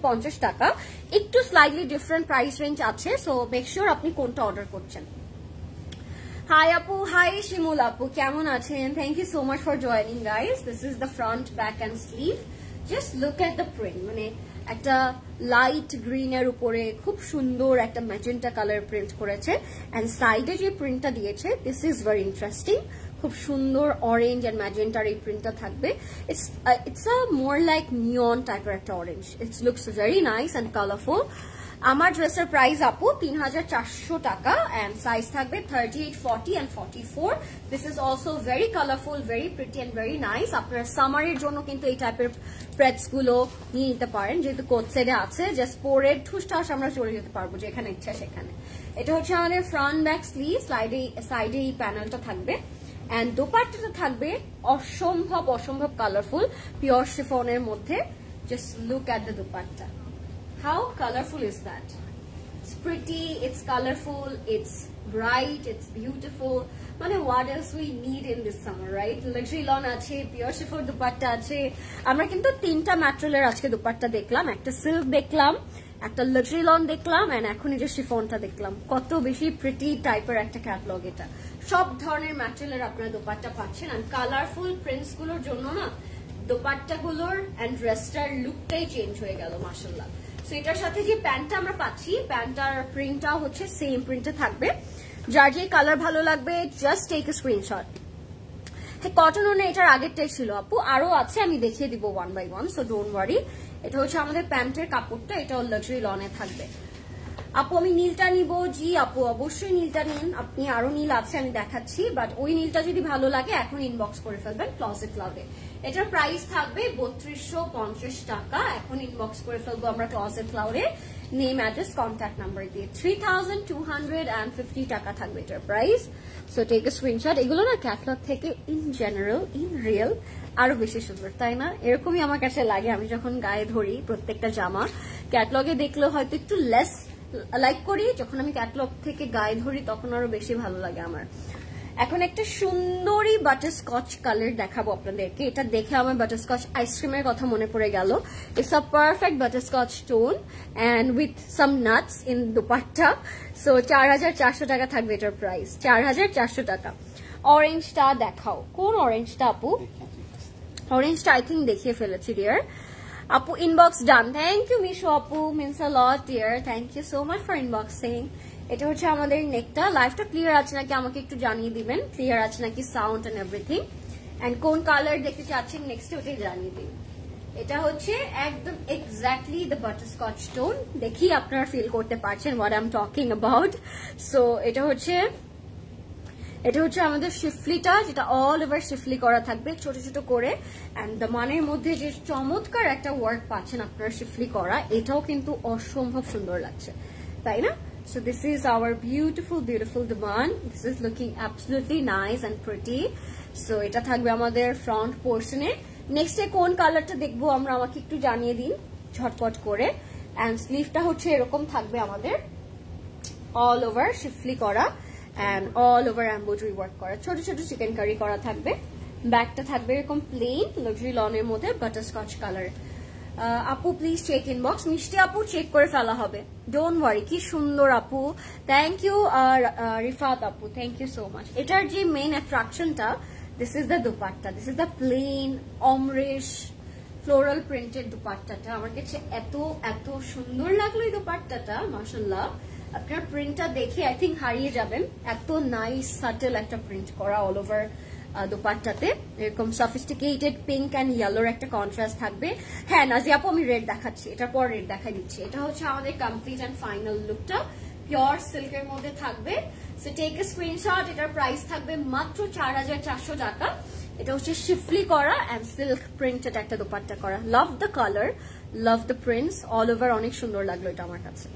টাকা একটু স্লাইডলি ডিফারেন্ট প্রাইস রেঞ্জ আছে সো মেক শিওর আপনি কোনটা অর্ডার করছেন হাই আপু হাই শিমুল আপু কেমন আছেন thank you so much for joining guys this is the front back and sleeve just look at the print মানে একটা লাইট গ্রিনের উপরে খুব সুন্দর একটা ম্যাজেন্টা কালার প্রিন্ট করেছে অ্যান্ড সাইডে যে প্রিন্টটা দিয়েছে দিস ইজ ভেরি ইন্টারেস্টিং খুব সুন্দর অরেঞ্জ অ্যান্ড ম্যাজেন্টার এই প্রিন্টটা থাকবে it's it's a more like neon টাইপের একটা orange it's looks very nice and colourful আমার ড্রেসের প্রাইস আপু তিন হাজার চারশো টাকা অ্যান্ড সাইজ থাকবে thirty eight forty and forty four this is also very colourful very pretty and very nice আপনার সামারের জন্য কিন্তু এই টাইপের প্রেটসগুলো নিয়ে নিতে পারেন যেহেতু কোট সাইডে আছে জাস্ট পরে ঠুসঠাস আমরা চলে যেতে পারবো যেখানে ইচ্ছা সেখানে এটা হচ্ছে আমাদের ফ্রন্ট ব্যাক স্লিভ সাইডে সাইডে এই প্যানেলটা থাকবে অ্যান্ড তো থাকবে অসম্ভব অসম্ভব কালারফুল পিওর শিফনের মধ্যে just look at the dupatta How colorful is that? It's pretty, it's colorful, it's bright, it's beautiful. মানে what else we need in this summer, right? Luxury lawn আছে, pure chiffon dupatta আছে। আমরা কিন্তু তিনটা ম্যাট্রেলের আজকে দুপাট্টা দেখলাম, একটা সিল্ক দেখলাম, একটা লাক্সারি লন দেখলাম অ্যান্ড এখন এই যে শিফনটা দেখলাম কত বেশি প্রিটি টাইপের একটা ক্যাটলগ এটা সব ধরনের ম্যাটেরিয়ালের আপনারা দুপাট্টা পাচ্ছেন আর কালারফুল প্রিন্টসগুলোর জন্য না দুপাট্টাগুলোর অ্যান্ড ড্রেসটার লুকটাই চেঞ্জ হয়ে গেল মাসাল্লাহ সোয়েটার এটার সাথে যে প্যান্টটা আমরা পাচ্ছি প্যান্টটার প্রিন্টটা হচ্ছে সেম প্রিন্টে থাকবে যার যে কালার ভালো লাগবে just take a screenshot cotton ওনে এটার আগেরটাই ছিল আপু আরো আছে আমি দেখিয়ে দিব one by one so don't worry এটা হচ্ছে আমাদের প্যান্টের কাপড়টা এটা লাক্সারি লনে থাকবে আপু আমি নীলটা নিব জি আপু অবশ্যই নীলটা নিন আপনি আরো নীল আছে আমি দেখাচ্ছি বাট ওই নীলটা যদি ভালো লাগে এখন ইনবক্স করে ফেলবেন ক্লসেট লাভে এটার প্রাইস থাকবে বত্রিশশো পঞ্চাশ টাকা এখন ইনবক্স করে ফেলবো আমরা ক্লসেট ক্লাউডে নেম অ্যাড্রেস কন্ট্যাক্ট নাম্বার দিয়ে three thousand two hundred and fifty টাকা থাকবে এটার price so take a screenshot এগুলো না ক্যাটলগ থেকে ইন জেনারেল ইন রিয়েল আরো বেশি সুন্দর তাই না এরকমই আমার কাছে লাগে আমি যখন গায়ে ধরি প্রত্যেকটা জামা ক্যাটলগে দেখলে হয়তো একটু লেস লাইক করি যখন আমি ক্যাটলগ থেকে গায়ে ধরি তখন আরো বেশি ভালো লাগে আমার এখন একটা সুন্দরী বাটারস্কচ কালার দেখাবো আপনাদেরকে এটা দেখে আমার বাটারস্কচ আইসক্রিমের কথা মনে পড়ে গেল it's a perfect butterscotch tone and with some nuts in dupatta so চার হাজার চারশো টাকা থাকবে এটার প্রাইস চার হাজার চারশো টাকা অরেঞ্জটা দেখাও কোন অরেঞ্জটা আপু অরেঞ্জটা আই থিঙ্ক দেখিয়ে ফেলেছি dear Apu inbox done. Thank you Misho Apu. Means a lot dear. Thank you so much for inboxing. এটা হচ্ছে আমাদের নেকটা লাইফটা ক্লিয়ার আছে নাকি আমাকে একটু জানিয়ে দিবেন ক্লিয়ার আছে নাকি সাউন্ড অ্যান্ড এভরিথিং অ্যান্ড কোন কালার দেখতে চাচ্ছেন নেক্সট ওটাই জানিয়ে দিন এটা হচ্ছে একদম এক্স্যাক্টলি দ্য বাটারস্কচ স্টোন দেখি আপনারা ফিল করতে পারছেন what I am talking about so এটা হচ্ছে এটা হচ্ছে আমাদের শিফলিটা যেটা অল ওভার শিফলি করা থাকবে ছোট ছোট করে অ্যান্ড মানের মধ্যে যে চমৎকার একটা ওয়ার্ক পাচ্ছেন আপনারা শিফলি করা এটাও কিন্তু অসম্ভব সুন্দর লাগছে তাই না So this is our beautiful, beautiful divan. This is looking absolutely nice and pretty. So এটা thakbe amader front portion e. Next এ নেক্সট এ কোন কালারটা দেখবো আমরা আমাকে একটু জানিয়ে দিন kore. And sleeve ta হচ্ছে erokom thakbe amader. All over shifli kora. And all over embroidery work করা ছোট ছোট চিকেন কারি করা থাকবে ব্যাগটা থাকবে এরকম প্লেন লাক্সারি লনের মধ্যে বাটারস্কচ কালার আপু প্লিজ চেক ইন বক্স মিষ্টি আপু চেক করে ফেলা হবে ডোন্ট ওয়ারি কি সুন্দর আপু থ্যাংক ইউ আর রিফাত আপু থ্যাংক ইউ সো মাচ এটার যে মেন অ্যাট্রাকশনটা this is the dupatta this is the plain অমরেশ ফ্লোরাল প্রিন্টেড দুপাট্টাটা আমার কাছে এত এত সুন্দর লাগলো এই দুপাট্টাটা মাসাল্লাহ আপনার প্রিন্টটা দেখে আই থিঙ্ক হারিয়ে যাবেন এত নাইস সাটেল একটা প্রিন্ট করা অল ওভার দোপাট্টাতে এরকম সফিস্টিকেটেড পিঙ্ক অ্যান্ড ইয়েলোর একটা কন্ট্রাস্ট থাকবে হ্যাঁ আপু আমি রেড দেখাচ্ছি এটার পর রেড দেখাই দিচ্ছি এটা হচ্ছে আমাদের কমপ্লিট অ্যান্ড ফাইনাল লুকটা পিওর সিল্কের মধ্যে থাকবে সো টেক এ স্ক্রিনশট এটার প্রাইস থাকবে মাত্র চার হাজার চারশো টাকা এটা হচ্ছে শিফলি করা অ্যান্ড সিল্ক প্রিন্টেড একটা দোপাট্টা করা love the colour love the prints all over অনেক সুন্দর লাগলো এটা আমার কাছে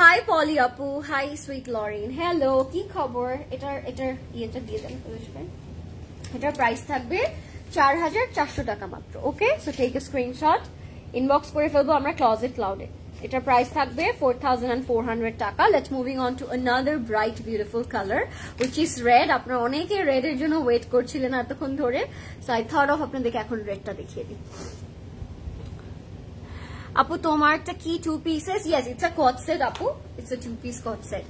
হাই পলি আপু হাই সুইট লরিন হ্যালো কি খবর এটার এটার ইয়েটা দিয়ে দেন এটার প্রাইস থাকবে চার হাজার চারশো টাকা মাত্র okay so take a screenshot inbox করে ফেলবো আমরা ক্লজেট ক্লাউডে এটার প্রাইস থাকবে four thousand four hundred taka let's moving on to another bright beautiful colour which is red আপনারা অনেকে রেড এর জন্য ওয়েট করছিলেন এতক্ষণ ধরে সো আই থার্ড অফ আপনাদেরকে এখন রেডটা দেখিয়ে দিই আপু তোমারটা কি two pieces yes it's a co-ord set আপু it's a two piece co-ord set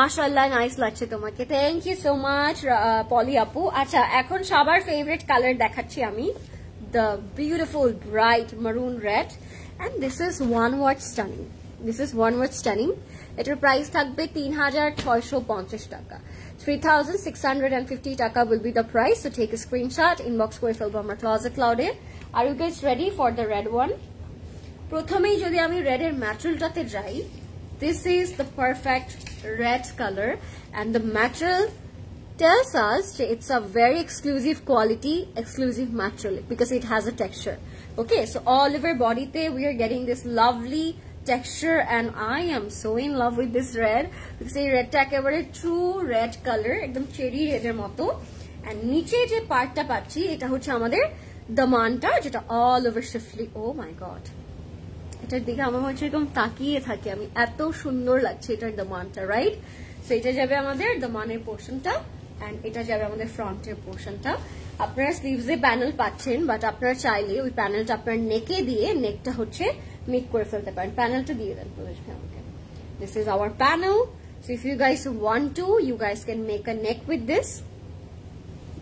মাশাল্লাহ নাইস লাগছে তোমাকে thank you so much Poly আপু আচ্ছা এখন সবার ফেভারিট কালার দেখাচ্ছি আমি the beautiful bright maroon red and this is one word stunning this is one word stunning এটার প্রাইস থাকবে তিন হাজার ছয়শো পঞ্চাশ টাকা three thousand six hundred and fifty taka will be the price তো টেক স্ক্রিনশট ইনবক্স করে ফেলবো আমরা ক্লজে ক্লাউডে are you guys ready for the red one প্রথমেই যদি আমি রেডের ম্যাট্রেলটাতে যাই This is the perfect red color, and the ম্যাট্রেল tells us it's a very exclusive quality exclusive material because it has a texture okay so all over body te we are getting this lovely texture and i am so in love with this red because red রেডটা একেবারে true red color cherry red রেডের moto and নিচে যে পার্টটা পাচ্ছি এটা হচ্ছে আমাদের দামানটা যেটা all over শিফলি Oh my god. এটার দিকে আমার হচ্ছে এরকম তাকিয়ে থাকে আমি এত সুন্দর লাগছে এটার দমানটা রাইট সো এটা যাবে আমাদের দমানের পোর্শনটা অ্যান্ড এটা যাবে আমাদের ফ্রন্টের পোর্শনটা আপনারা স্লিভস এ প্যানেল পাচ্ছেন বাট আপনারা চাইলে ওই প্যানেলটা আপনার নেকে দিয়ে নেকটা হচ্ছে মিক করে ফেলতে পারেন প্যানেলটা দিয়ে দেন আমাকে this is our panel so if you guys want to you guys can make a neck with this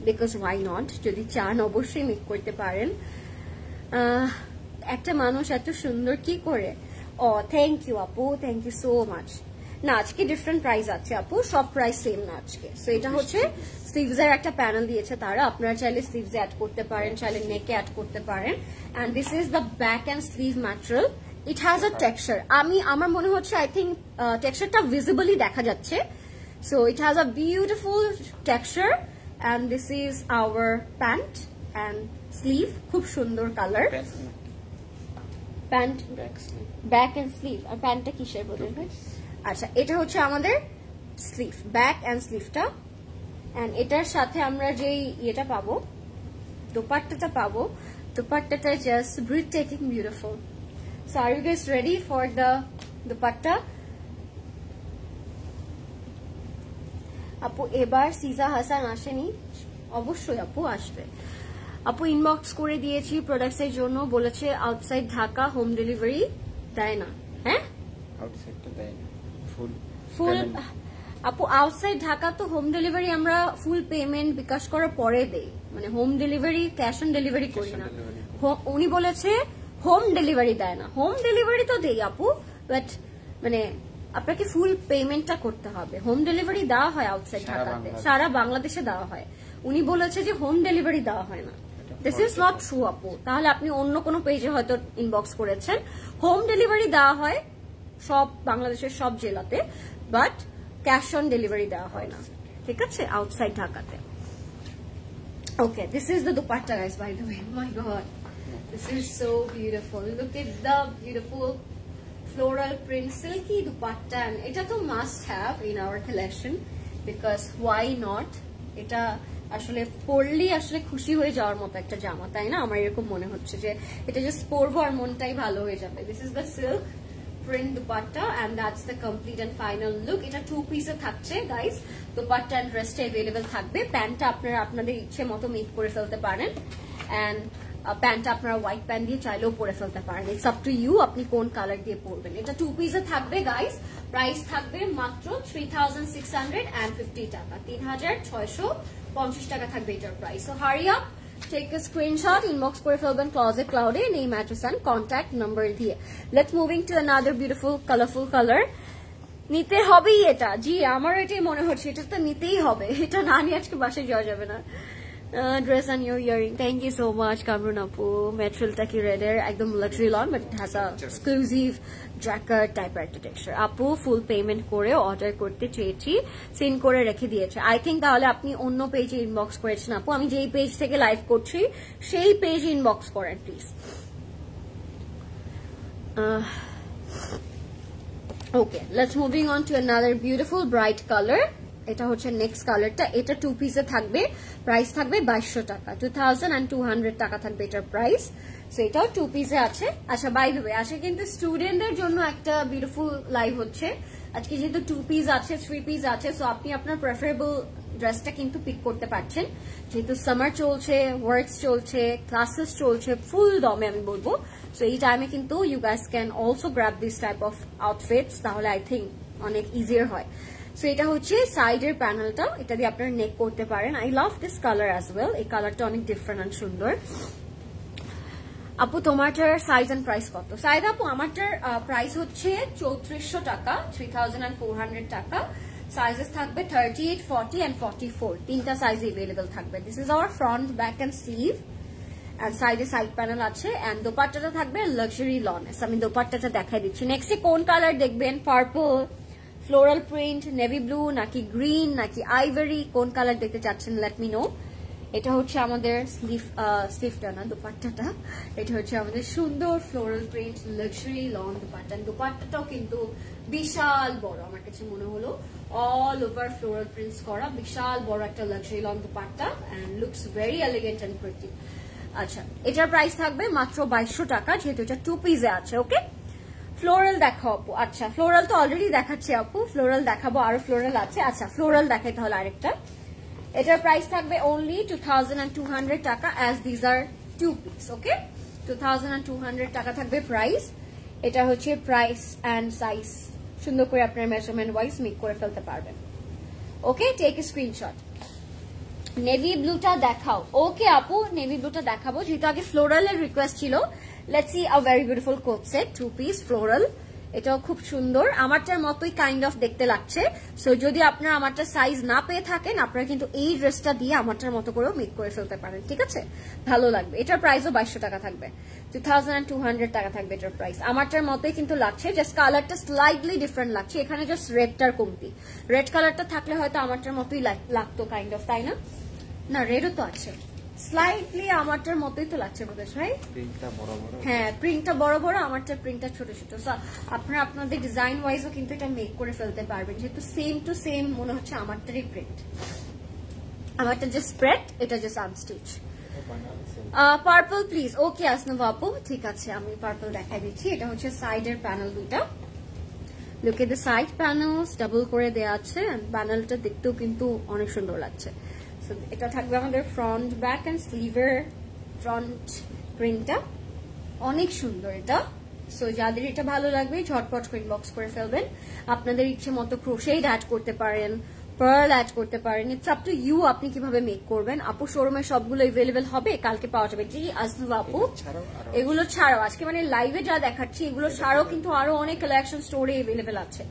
because why not যদি চান অবশ্যই মেক করতে পারেন একটা মানুষ এত সুন্দর কি করে ও থ্যাংক ইউ আপু থ্যাংক ইউ সো মাচ না আজকে ডিফারেন্ট প্রাইস আছে আপু সব প্রাইস সেম না আজকে সো এটা হচ্ছে স্লিভস এর একটা প্যানেল দিয়েছে তারা আপনারা চাইলে স্লিভস অ্যাড করতে পারেন চাইলে নেকে অ্যাড করতে পারেন and this is the back and sleeve material it has a texture আমি আমার মনে হচ্ছে আই থিঙ্ক টেক্সচারটা ভিজিবলি দেখা যাচ্ছে so it has a beautiful texture and this is our pant and sleeve খুব সুন্দর colour pant back and sleeve আর প্যান্টটা কিসের বলবেন আচ্ছা এটা হচ্ছে আমাদের স্লিভ ব্যাক অ্যান্ড স্লিভটা অ্যান্ড এটার সাথে আমরা যেই ইয়েটা পাবো দোপাট্টাটা পাবো দোপাট্টাটা just breathtaking beautiful so are you guys ready for the dupatta আপু এবার সিজা হাসান আসেনি অবশ্যই আপু আসবে আপু ইনবক্স করে দিয়েছি প্রোডাক্টস এর জন্য বলেছে আউটসাইড ঢাকা হোম ডেলিভারি দেয় না হ্যাঁ ফুল আপু আউটসাইড ঢাকা তো হোম ডেলিভারি আমরা ফুল পেমেন্ট বিকাশ করার পরে দেই মানে home delivery cash on delivery করি না উনি বলেছে হোম ডেলিভারি দেয় না হোম ডেলিভারি তো দেই আপু বাট মানে আপনাকে ফুল পেমেন্টটা করতে হবে হোম ডেলিভারি দেওয়া হয় আউটসাইড ঢাকাতে সারা বাংলাদেশে দেওয়া হয় উনি বলেছে যে হোম ডেলিভারি দেওয়া হয় না দিস ইজ নট ট্রু আপু তাহলে আপনি অন্য কোন পেজে হয়তো ইনবক্স করেছেন হোম ডেলিভারি দেওয়া হয় সব বাংলাদেশের সব জেলাতে বাট ক্যাশ অন ডেলিভারি দেওয়া হয় না ঠিক আছে আউটসাইড ঢাকাতে okay this is the dupatta guys by the way my god this is so beautiful look at the beautiful floral print silky dupatta and এটা তো must have in our collection because why not এটা আসলে পরলেই আসলে খুশি হয়ে যাওয়ার মতো একটা জামা তাই না আমার এরকম মনে হচ্ছে যে এটা জাস্ট পরবো আর মনটাই ভালো হয়ে যাবে this is the silk print dupatta and that's the complete and final look এটা টু পিসে থাকছে গাইস দুপাট্টা অ্যান্ড ড্রেসটা এভেলেবেল থাকবে প্যান্টটা আপনারা আপনাদের ইচ্ছে মতো মেক করে ফেলতে পারেন অ্যান্ড প্যান্টটা আপনারা হোয়াইট প্যান্ট দিয়ে চাইলেও পরে ফেলতে পারেন ইটস আপ টু ইউ আপনি কোন কালার দিয়ে পরবেন এটা টু পিসে থাকবে গাইস প্রাইস থাকবে মাত্র three thousand six hundred and fifty taka তিন হাজার ছয়শো পঞ্চাশ টাকা থাকবে এটার price so hurry up take screenshot inbox করে ফেলবেন ক্লজেট ক্লাউডে name address and contact number দিয়ে let's moving to another beautiful colourful colour নিতে হবেই এটা জি আমার এটাই মনে হচ্ছে এটা তো নিতেই হবে এটা না নিয়ে আজকে বাসায় যাওয়া যাবে না dress and your earring thank you so much Kamrun আপু মেট্রেলটা কি রেডের একদম luxury lawn but has a exclusive ড্র্যাকার টাইপ আর্কিটেকচার আপু ফুল পেমেন্ট করে অর্ডার করতে চেয়েছি সিন করে রেখে দিয়েছে আই থিঙ্ক তাহলে আপনি অন্য পেজে ইনবক্স করেছেন আপু আমি যেই পেজ থেকে লাইভ করছি সেই পেজ ইনবক্স করেন please uh, okay let's moving on to another beautiful bright color এটা হচ্ছে নেক্সট কালারটা এটা টু পিসে থাকবে প্রাইস থাকবে বাইশশো টাকা টু থাউজেন্ড টাকা থাকবে এটার প্রাইস সো এটাও টু পিসে আছে আচ্ছা বাই হবে আজকে কিন্তু স্টুডেন্টদের জন্য একটা বিউটিফুল লাইভ হচ্ছে আজকে যেহেতু টু পিস আছে থ্রি পিস আছে সো আপনি আপনার প্রেফারেবল ড্রেসটা কিন্তু পিক করতে পারছেন যেহেতু সামার চলছে ওয়ার্কস চলছে ক্লাসেস চলছে ফুল দমে আমি বলবো সো এই টাইমে কিন্তু you guys can also grab this type of outfits তাহলে আই থিঙ্ক অনেক ইজিয়ার হয় সো এটা হচ্ছে সাইডের প্যানেলটা এটা দিয়ে আপনার নেক করতে পারেন I love this colour as well এই কালারটা অনেক ডিফারেন্ট অ্যান্ড সুন্দর আপু তোমারটার সাইজ অ্যান্ড প্রাইস কত সাইদ আপু আমারটার প্রাইস হচ্ছে চৌত্রিশশো টাকা থ্রি টাকা সাইজেস থাকবে thirty eight forty and forty four তিনটা সাইজ এভেলেবেল থাকবে this is our front back and sleeve and সাইডে সাইড প্যানেল আছে অ্যান্ড দোপাট্টাটা থাকবে লাক্সারি লনেস আমি দোপাট্টাটা দেখাই দিচ্ছি নেক্সটে কোন কালার দেখবেন purple floral print navy blue নাকি গ্রিন নাকি আইভারি কোন কালার দেখতে চাচ্ছেন লেট মি নো এটা হচ্ছে আমাদের স্লিভ স্লিভটা না দুপাট্টাটা এটা হচ্ছে আমাদের সুন্দর floral print luxury long dupatta দুপাট্টাটাও কিন্তু বিশাল বড় আমার কাছে মনে হলো অল ওভার ফ্লোরাল প্রিন্টস করা বিশাল বড় একটা luxury long dupatta and looks very elegant and pretty আচ্ছা এটার প্রাইস থাকবে মাত্র বাইশশো টাকা যেহেতু এটা টু পিসে আছে ওকে ফ্লোরাল দেখাও আপু আচ্ছা ফ্লোরাল তো অলরেডি দেখাচ্ছি আপু ফ্লোরাল দেখাবো আরো ফ্লোরাল আছে আচ্ছা ফ্লোরাল দেখাই তাহলে আরেকটা এটার প্রাইস থাকবে অনলি টু থাউজেন্ড টাকা as these are two piece okay two টাকা থাকবে প্রাইস এটা হচ্ছে প্রাইস অ্যান্ড সাইজ সুন্দর করে আপনার মেজারমেন্ট ওয়াইজ মেক করে ফেলতে পারবেন okay take a screenshot navy ব্লুটা দেখাও ওকে আপু নেভি ব্লুটা দেখাবো যেহেতু আগে ফ্লোরালের রিকোয়েস্ট ছিল let's see a very beautiful coat set two piece floral এটাও খুব সুন্দর আমারটার মতোই কাইন্ড অফ দেখতে লাগছে সো যদি আপনারা আমারটা সাইজ না পেয়ে থাকেন আপনারা কিন্তু এই ড্রেসটা দিয়ে আমারটার মতো করেও মেক করে ফেলতে পারেন ঠিক আছে ভালো লাগবে এটার প্রাইসও বাইশশো টাকা থাকবে টু টাকা থাকবে এটার প্রাইস আমারটার মতোই কিন্তু লাগছে জাস্ট কালারটা স্লাইটলি ডিফারেন্ট লাগছে এখানে জাস্ট রেডটার কমতি রেড কালারটা থাকলে হয়তো আমারটার মতোই লাগতো কাইন্ড অফ তাই না না রেডও তো আছে স্লাইটলি আমারটার মতোই তো লাগছে প্রকাশ ভাই হ্যাঁ প্রিন্টটা বড় বড় হ্যাঁ, আমারটা প্রিন্টটা ছোট ছোট আপনারা আপনাদের ডিজাইন ওয়াইজও কিন্তু এটা মেক করে ফেলতে পারবেন যেহেতু সেম টু সেম মনে হচ্ছে আমারটারই প্রিন্ট আমারটা যে স্প্রেড এটা যে সাবস্টিচ পার্পল প্লিজ ওকে আসনব বাপু ঠিক আছে আমি পার্পল দেখাই দিচ্ছি এটা হচ্ছে সাইডের প্যানেল দুইটা লুকে দ্য সাইড প্যানেল ডাবল করে দেওয়া আছে প্যানেলটা দেখতেও কিন্তু অনেক সুন্দর লাগছে সো এটা থাকবে আমাদের ফ্রন্ট ব্যাক স্লিভের ফ্রন্ট প্রিন্টটা অনেক সুন্দর এটা সো যাদের এটা ভালো লাগবে ঝটপট করে করে ফেলবেন আপনাদের ইচ্ছে মতো ক্রোশেড অ্যাড করতে পারেন পার্ল অ্যাড করতে পারেন ইটস আপ টু ইউ আপনি কিভাবে মেক করবেন আপু শোরুমে সবগুলো এভেলেবেল হবে কালকে পাওয়া যাবে জি আসলু আপু এগুলো ছাড়াও আজকে মানে লাইভে যা দেখাচ্ছি এগুলো ছাড়াও কিন্তু আরো অনেক কালেকশন স্টোরে এভেলেবেল আছে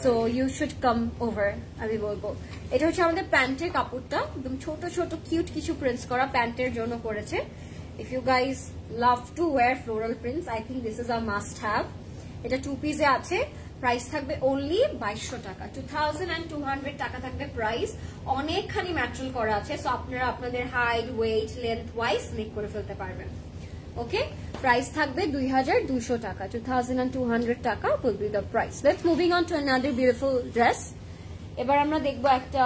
so you should come over আমি বলবো এটা হচ্ছে আমাদের প্যান্টের কাপড়টা একদম ছোট ছোট কিউট কিছু প্রিন্টস করা প্যান্টের জন্য করেছে if you guys love to wear floral prints I think this is a must have এটা টু পিসে আছে প্রাইস থাকবে অনলি বাইশশো টাকা two thousand and two hundred টাকা থাকবে প্রাইস অনেকখানি ম্যাট্রেল করা আছে সো আপনারা আপনাদের height weight length wise make করে ফেলতে পারবেন ওকে প্রাইস থাকবে দুই হাজার দুশো টাকা টু থাউজেন্ড টু হান্ড্রেড টাকা will be the price let's moving on to another beautiful dress এবার আমরা দেখবো একটা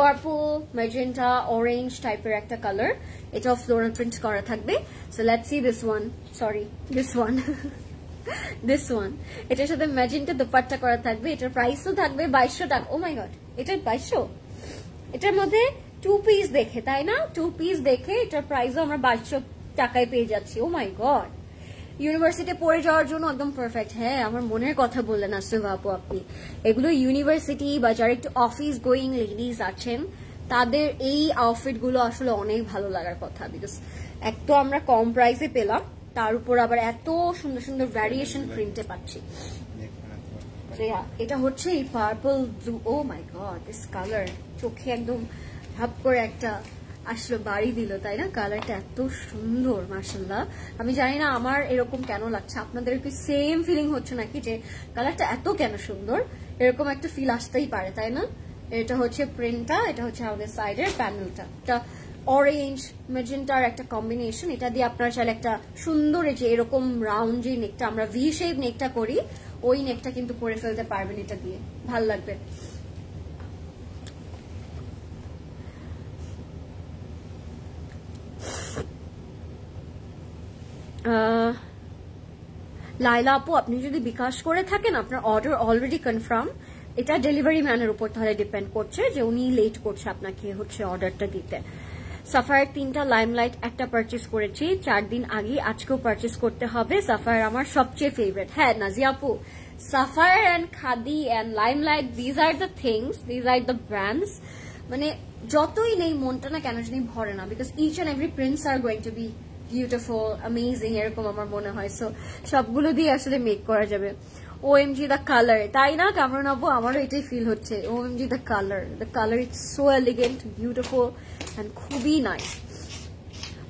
পার্পল ম্যাজেন্টা অরেঞ্জ টাইপের একটা কালার এটাও ফ্লোরাল প্রিন্ট করা থাকবে so let's see this one sorry this one this one এটার সাথে ম্যাজেন্টা দোপাট্টা করা থাকবে এটার প্রাইসও থাকবে বাইশশো টাকা ও মাই গড এটার বাইশশো এটার মধ্যে টু পিস দেখে তাই না টু পিস দেখে এটার প্রাইসও আমরা বাইশশো টাকায় পেয়ে যাচ্ছি ও মাই গড ইউনিভার্সিটি পড়ে যাওয়ার জন্য একদম পারফেক্ট হ্যাঁ আমার মনের কথা বললেন আসিফ আপু আপনি এগুলো ইউনিভার্সিটি বা যারা একটু অফিস গোয়িং লেডিস আছেন তাদের এই গুলো আসলে অনেক ভালো লাগার কথা বিকজ এক তো আমরা কম প্রাইসে পেলাম তার উপর আবার এত সুন্দর সুন্দর ভ্যারিয়েশন প্রিন্টে পাচ্ছি এটা হচ্ছে এই purple blue oh my god this colour চোখে একদম ভাব করে একটা আসলো বাড়ি দিল তাই না কালারটা এত সুন্দর মার্শাল্লাহ আমি জানি না আমার এরকম কেন লাগছে আপনাদের কি সেম ফিলিং হচ্ছে নাকি যে কালারটা এত কেন সুন্দর এরকম একটা ফিল আসতেই পারে তাই না এটা হচ্ছে প্রিন্টটা এটা হচ্ছে আমাদের সাইডের প্যানেলটা এটা অরেঞ্জ মেজেন্টার একটা কম্বিনেশন এটা দিয়ে আপনার চাইলে একটা সুন্দর যে এরকম রাউন্ড যে নেকটা আমরা ভি শেপ নেকটা করি ওই নেকটা কিন্তু করে ফেলতে পারবেন এটা দিয়ে ভাল লাগবে লাইলা আপু আপনি যদি বিকাশ করে থাকেন আপনার অর্ডার অলরেডি কনফার্ম এটা ডেলিভারি ম্যানের উপর তাহলে ডিপেন্ড করছে যে উনি লেট করছে আপনাকে হচ্ছে অর্ডারটা দিতে সাফায়ের তিনটা লাইমলাইট একটা পারচেস করেছি চার দিন আগে আজকেও পারচেস করতে হবে সাফায়ের আমার সবচেয়ে ফেভারিট হ্যাঁ নাজিয়া আপু Sapphire and Khaadi and Limelight these are the things these are the brands মানে যতই নেই মনটা না কেন যদি ভরে না because each and every prints are going to be beautiful amazing এরকম আমার মনে হয় সো সবগুলো দিয়ে আসলে মেক করা যাবে O M G the colour তাই না কামরুন আবু আমারও এটাই ফিল হচ্ছে O M G the colour the colour is so elegant beautiful and খুবই নাইস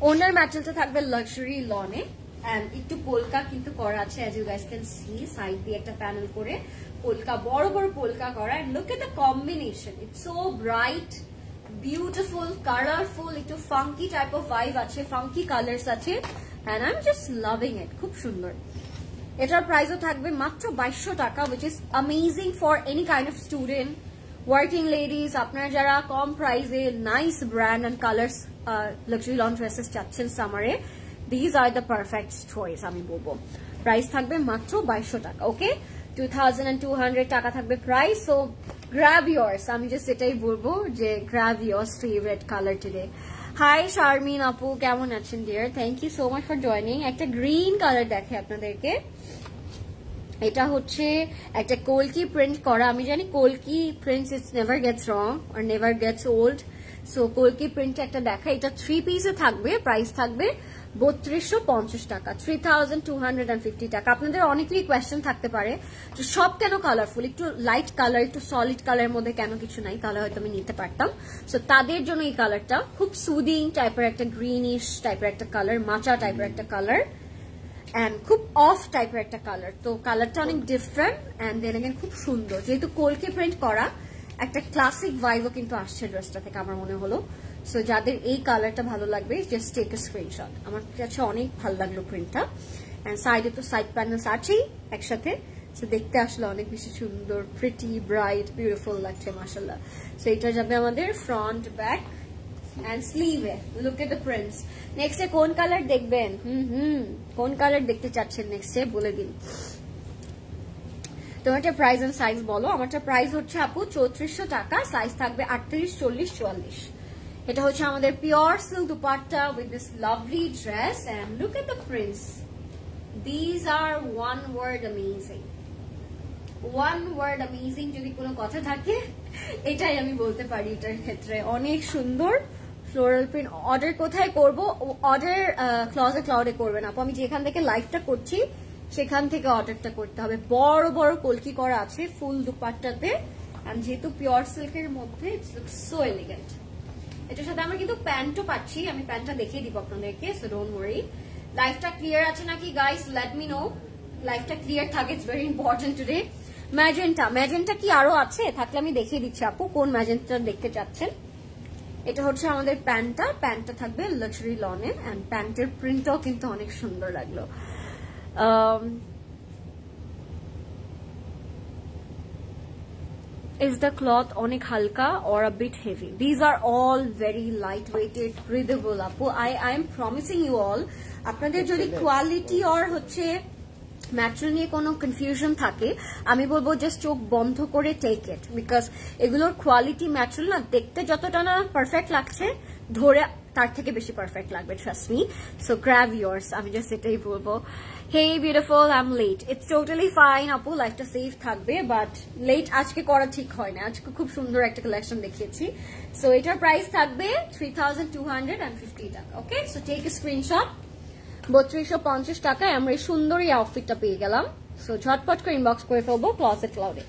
ওনার ম্যাটেলটা থাকবে লাক্সারি লনে অ্যান্ড একটু পোলকা কিন্তু করা আছে as you guys can see side দিয়ে একটা প্যানেল করে পোলকা বড় বড় পোলকা করা look at the combination it's so bright beautiful colourful একটু ফাঙ্কি টাইপ অফ ভাইব আছে ফাঙ্কি কালার্স আছে and I am just loving খুব সুন্দর এটার প্রাইসও থাকবে মাত্র বাইশশো টাকা which is amazing for any kind of student working ladies আপনারা যারা কম প্রাইসে nice brand and colour luxury lawn dresses চাচ্ছেন সামারে these are the perfect choice আমি বলবো প্রাইস থাকবে মাত্র বাইশশো টাকা ওকে টু টাকা থাকবে প্রাইস সো গ্র্যাব ইয়ার্স আমি যে এটাই বলবো যে grab yours favourite colour today hi Sharmin আপু কেমন আছেন dear thank you so much for joining একটা গ্রিন কালার দেখে আপনাদেরকে এটা হচ্ছে একটা কোলকি প্রিন্ট করা আমি জানি কোলকি print it's never gets wrong আর নেভার গেটস ওল্ড সো কোলকি প্রিন্ট একটা দেখা এটা থ্রি পিসে থাকবে প্রাইস থাকবে বত্রিশশো পঞ্চাশ টাকা three thousand two hundred and fifty টাকা আপনাদের অনেকেরই কোয়েশ্চেন থাকতে পারে তো সব কেন কালারফুল একটু লাইট কালার একটু সলিড কালারের মধ্যে কেন কিছু নাই কালার হয়তো আমি নিতে পারতাম সো তাদের জন্য এই কালারটা খুব সুদিং টাইপের একটা গ্রিনিশ টাইপের একটা কালার মাচা টাইপের একটা কালার অ্যান্ড খুব অফ টাইপের একটা কালার তো কালারটা অনেক ডিফারেন্ট অ্যান্ড দেন এগেন খুব সুন্দর যেহেতু কোলকে প্রিন্ট করা একটা ক্লাসিক ভাইবও কিন্তু আসছে ড্রেসটা থেকে আমার মনে হলো সো যাদের এই কালারটা ভালো লাগবে জাস্ট টেক এ স্ক্রিনশট আমার কাছে অনেক ভালো লাগলো প্রিন্টটা অ্যান্ড সাইডে তো সাইড প্যানেলস আছেই একসাথে সো দেখতে আসলে অনেক বেশি সুন্দর প্রিটি ব্রাইট বিউটিফুল লাগছে মাসাল্লাহ সো এটা যাবে আমাদের ফ্রন্ট ব্যাক অ্যান্ড স্লিভে লুক এট দ্য প্রিন্টস নেক্সটে কোন কালার দেখবেন হুম হুম কোন কালার দেখতে চাচ্ছেন নেক্সটে বলে দিন তোমারটা প্রাইস অ্যান্ড সাইজ বলো আমারটা প্রাইস হচ্ছে আপু চৌত্রিশশো টাকা সাইজ থাকবে আটত্রিশ চল্লিশ চুয়াল্লিশ এটা হচ্ছে আমাদের pure silk dupatta with this lovely dress and look at the prints these are one word amazing one word amazing যদি কোনো কথা থাকে এটাই আমি বলতে পারি এটার ক্ষেত্রে অনেক সুন্দর ফ্লোরাল প্রিন্ট অর্ডার কোথায় করব অর্ডার ক্লজে ক্লাউডে করবেন আপ আমি যেখান থেকে লাইফটা করছি সেখান থেকে অর্ডারটা করতে হবে বড় বড় কলকি করা আছে ফুল দুপাট্টাতে আর যেহেতু পিওর সিল্কের মধ্যে ইটস লুক সো এলিগেন্ট এটার সাথে আমরা কিন্তু প্যান্টও পাচ্ছি আমি প্যান্টটা দেখিয়ে দিব আপনাদেরকে সো ডোন্ট ওয়ারি লাইফটা ক্লিয়ার আছে নাকি গাইস লেট মি নো লাইফটা ক্লিয়ার থাকে it's very important today magenta magenta কি আরো আছে থাকলে আমি দেখিয়ে দিচ্ছি আপু কোন ম্যাজেন্টা দেখতে চাচ্ছেন এটা হচ্ছে আমাদের প্যান্টটা প্যান্টটা থাকবে লাক্সারি লনের অ্যান্ড প্যান্টের প্রিন্টটাও কিন্তু অনেক সুন্দর লাগলো um, Is the cloth onik halka or a bit heavy? These are all very lightweighted breathable. Apu, I, I am promising you all. apnader jodi quality or hocche material নিয়ে কোনো confusion থাকে আমি বলবো জাস্ট চোখ বন্ধ করে take it because এগুলোর quality material না দেখতে যতটা না পারফেক্ট লাগছে ধরে তার থেকে বেশি পারফেক্ট লাগবে trust me so grab yours আমি জাস্ট এটাই বলবো hey beautiful I am late it's totally fine আপু লাইফটা সেফ থাকবে বাট লেট আজকে করা ঠিক হয় না আজকে খুব সুন্দর একটা কালেকশন দেখিয়েছি সো এটার প্রাইস থাকবে three thousand two hundred and fifty টাকা okay so take a screenshot বত্রিশশো পঞ্চাশ টাকায় আমরা এই সুন্দর এই আউটফিটটা পেয়ে গেলাম সো ঝটপট করে ইনবক্স করে ফেলবো ক্লসেট ক্লাউডে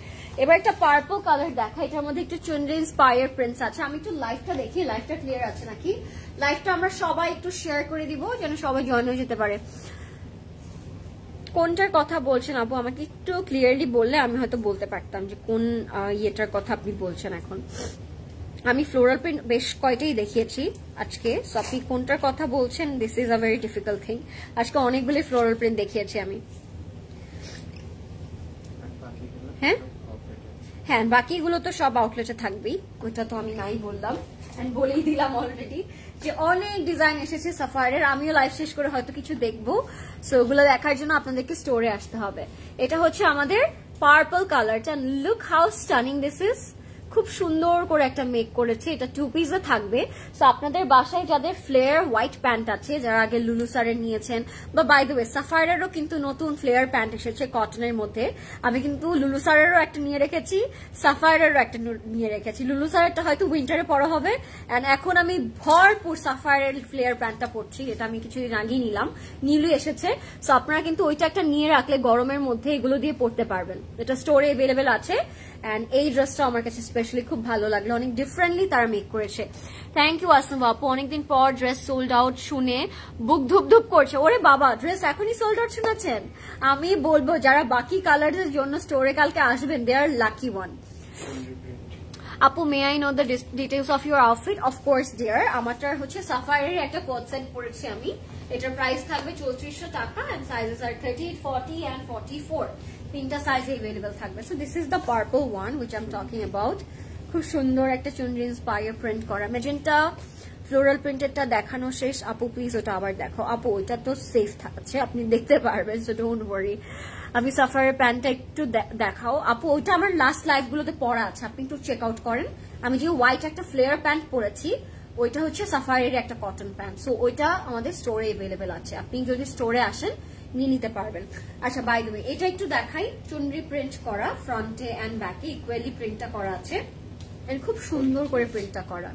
এবার একটা পার্পল কালার দেখা এটার মধ্যে একটু চুনরি ইন্সপায়ার প্রিন্টস আছে আমি একটু লাইফটা দেখি লাইফটা ক্লিয়ার আছে নাকি লাইফটা আমরা সবাই একটু শেয়ার করে দিব যেন সবাই জয়েন হয়ে যেতে পারে কোনটার কথা বলছেন আপু আমাকে একটু ক্লিয়ারলি বললে আমি হয়তো বলতে পারতাম যে কোন ইয়েটার কথা আপনি বলছেন এখন আমি ফ্লোরাল প্রিন্ট বেশ কয়টাই দেখিয়েছি আজকে সো আপনি কোনটার কথা বলছেন this is a very difficult thing আজকে অনেকগুলি ফ্লোরাল প্রিন্ট দেখিয়েছি আমি হ্যাঁ হ্যাঁ বাকিগুলো তো সব আউটলেটে থাকবেই ওইটা তো আমি নাই বললাম বলেই দিলাম অলরেডি যে অনেক ডিজাইন এসেছে সাফারের আমিও লাইভ শেষ করে হয়তো কিছু দেখবো সো ওগুলো দেখার জন্য আপনাদেরকে স্টোরে আসতে হবে এটা হচ্ছে আমাদের পার্পল কালার লুক হাউস টার্নিং দিস ইজ খুব সুন্দর করে একটা মেক করেছে এটা টু পিস থাকবে সো আপনাদের বাসায় যাদের ফ্লেয়ার হোয়াইট প্যান্ট আছে যারা আগে লুলু স্যারের নিয়েছেন বা বাই দ্য ওয়ে সাফায়ারেরও কিন্তু নতুন ফ্লেয়ার প্যান্ট এসেছে কটনের মধ্যে আমি কিন্তু লুলুসারেরও একটা নিয়ে রেখেছি সাফায়ারেরও একটা নিয়ে রেখেছি লুলু সারেরটা হয়তো উইন্টারে পড়া হবে অ্যান্ড এখন আমি ভরপুর সাফায়ারের ফ্লেয়ার প্যান্টটা পরছি এটা আমি কিছুদিন আগেই নিলাম নীলু এসেছে সো আপনারা কিন্তু ওইটা একটা নিয়ে রাখলে গরমের মধ্যে এগুলো দিয়ে পড়তে পারবেন এটা স্টোরে এভেলেবেল আছে অ্যান্ড এই ড্রেসটা আমার কাছে স্পেশালি খুব ভালো লাগলো অনেক ডিফারেন্টলি তারা মেক করেছে থ্যাংক ইউ আসনুভ আপু অনেকদিন পর ড্রেস সোল্ড আউট শুনে বুক ধুপ ধুপ করছে ওরে বাবা ড্রেস এখনই সোল্ড আউট শুনেছেন আমি বলবো যারা বাকি কালারের জন্য স্টোরে কালকে আসবেন দে আর লাকি ওয়ান আপু may I know the details of your outfit of course dear আমারটা হচ্ছে সাফারের একটা কোট সেট পরেছি আমি এটার প্রাইস থাকবে চৌত্রিশশো টাকা and sizes are thirty eight forty and forty four তিনটা সাইজ এভেলেবেল থাকবে so this is the purple one I am talking about খুব সুন্দর একটা চুনরি ইন্সপায়ার প্রিন্ট করা মেজেন্টা ফ্লোরাল প্রিন্টেরটা দেখানো শেষ আপু প্লিজ ওটা আবার দেখো আপু ওইটা তো সেফ থাকছে আপনি দেখতে পারবেন সো ডোন্ট ওয়ারি আমি সাফারের প্যান্টটা একটু দেখাও আপু ওইটা আমার লাস্ট লাইফগুলোতে পড়া আছে আপনি একটু চেক আউট করেন আমি যে হোয়াইট একটা ফ্লেয়ার প্যান্ট পরেছি ওইটা হচ্ছে সাফারের একটা কটন প্যান্ট সো ওইটা আমাদের স্টোরে এভেলেবেল আছে আপনি যদি স্টোরে আসেন নিয়ে নিতে পারবেন আচ্ছা বাই দেবে এটা একটু দেখাই চুনরি প্রিন্ট করা ফ্রন্টে অ্যান্ড ব্যাকে ইকুয়ালি প্রিন্টটা করা আছে খুব সুন্দর করে প্রিন্টটা করা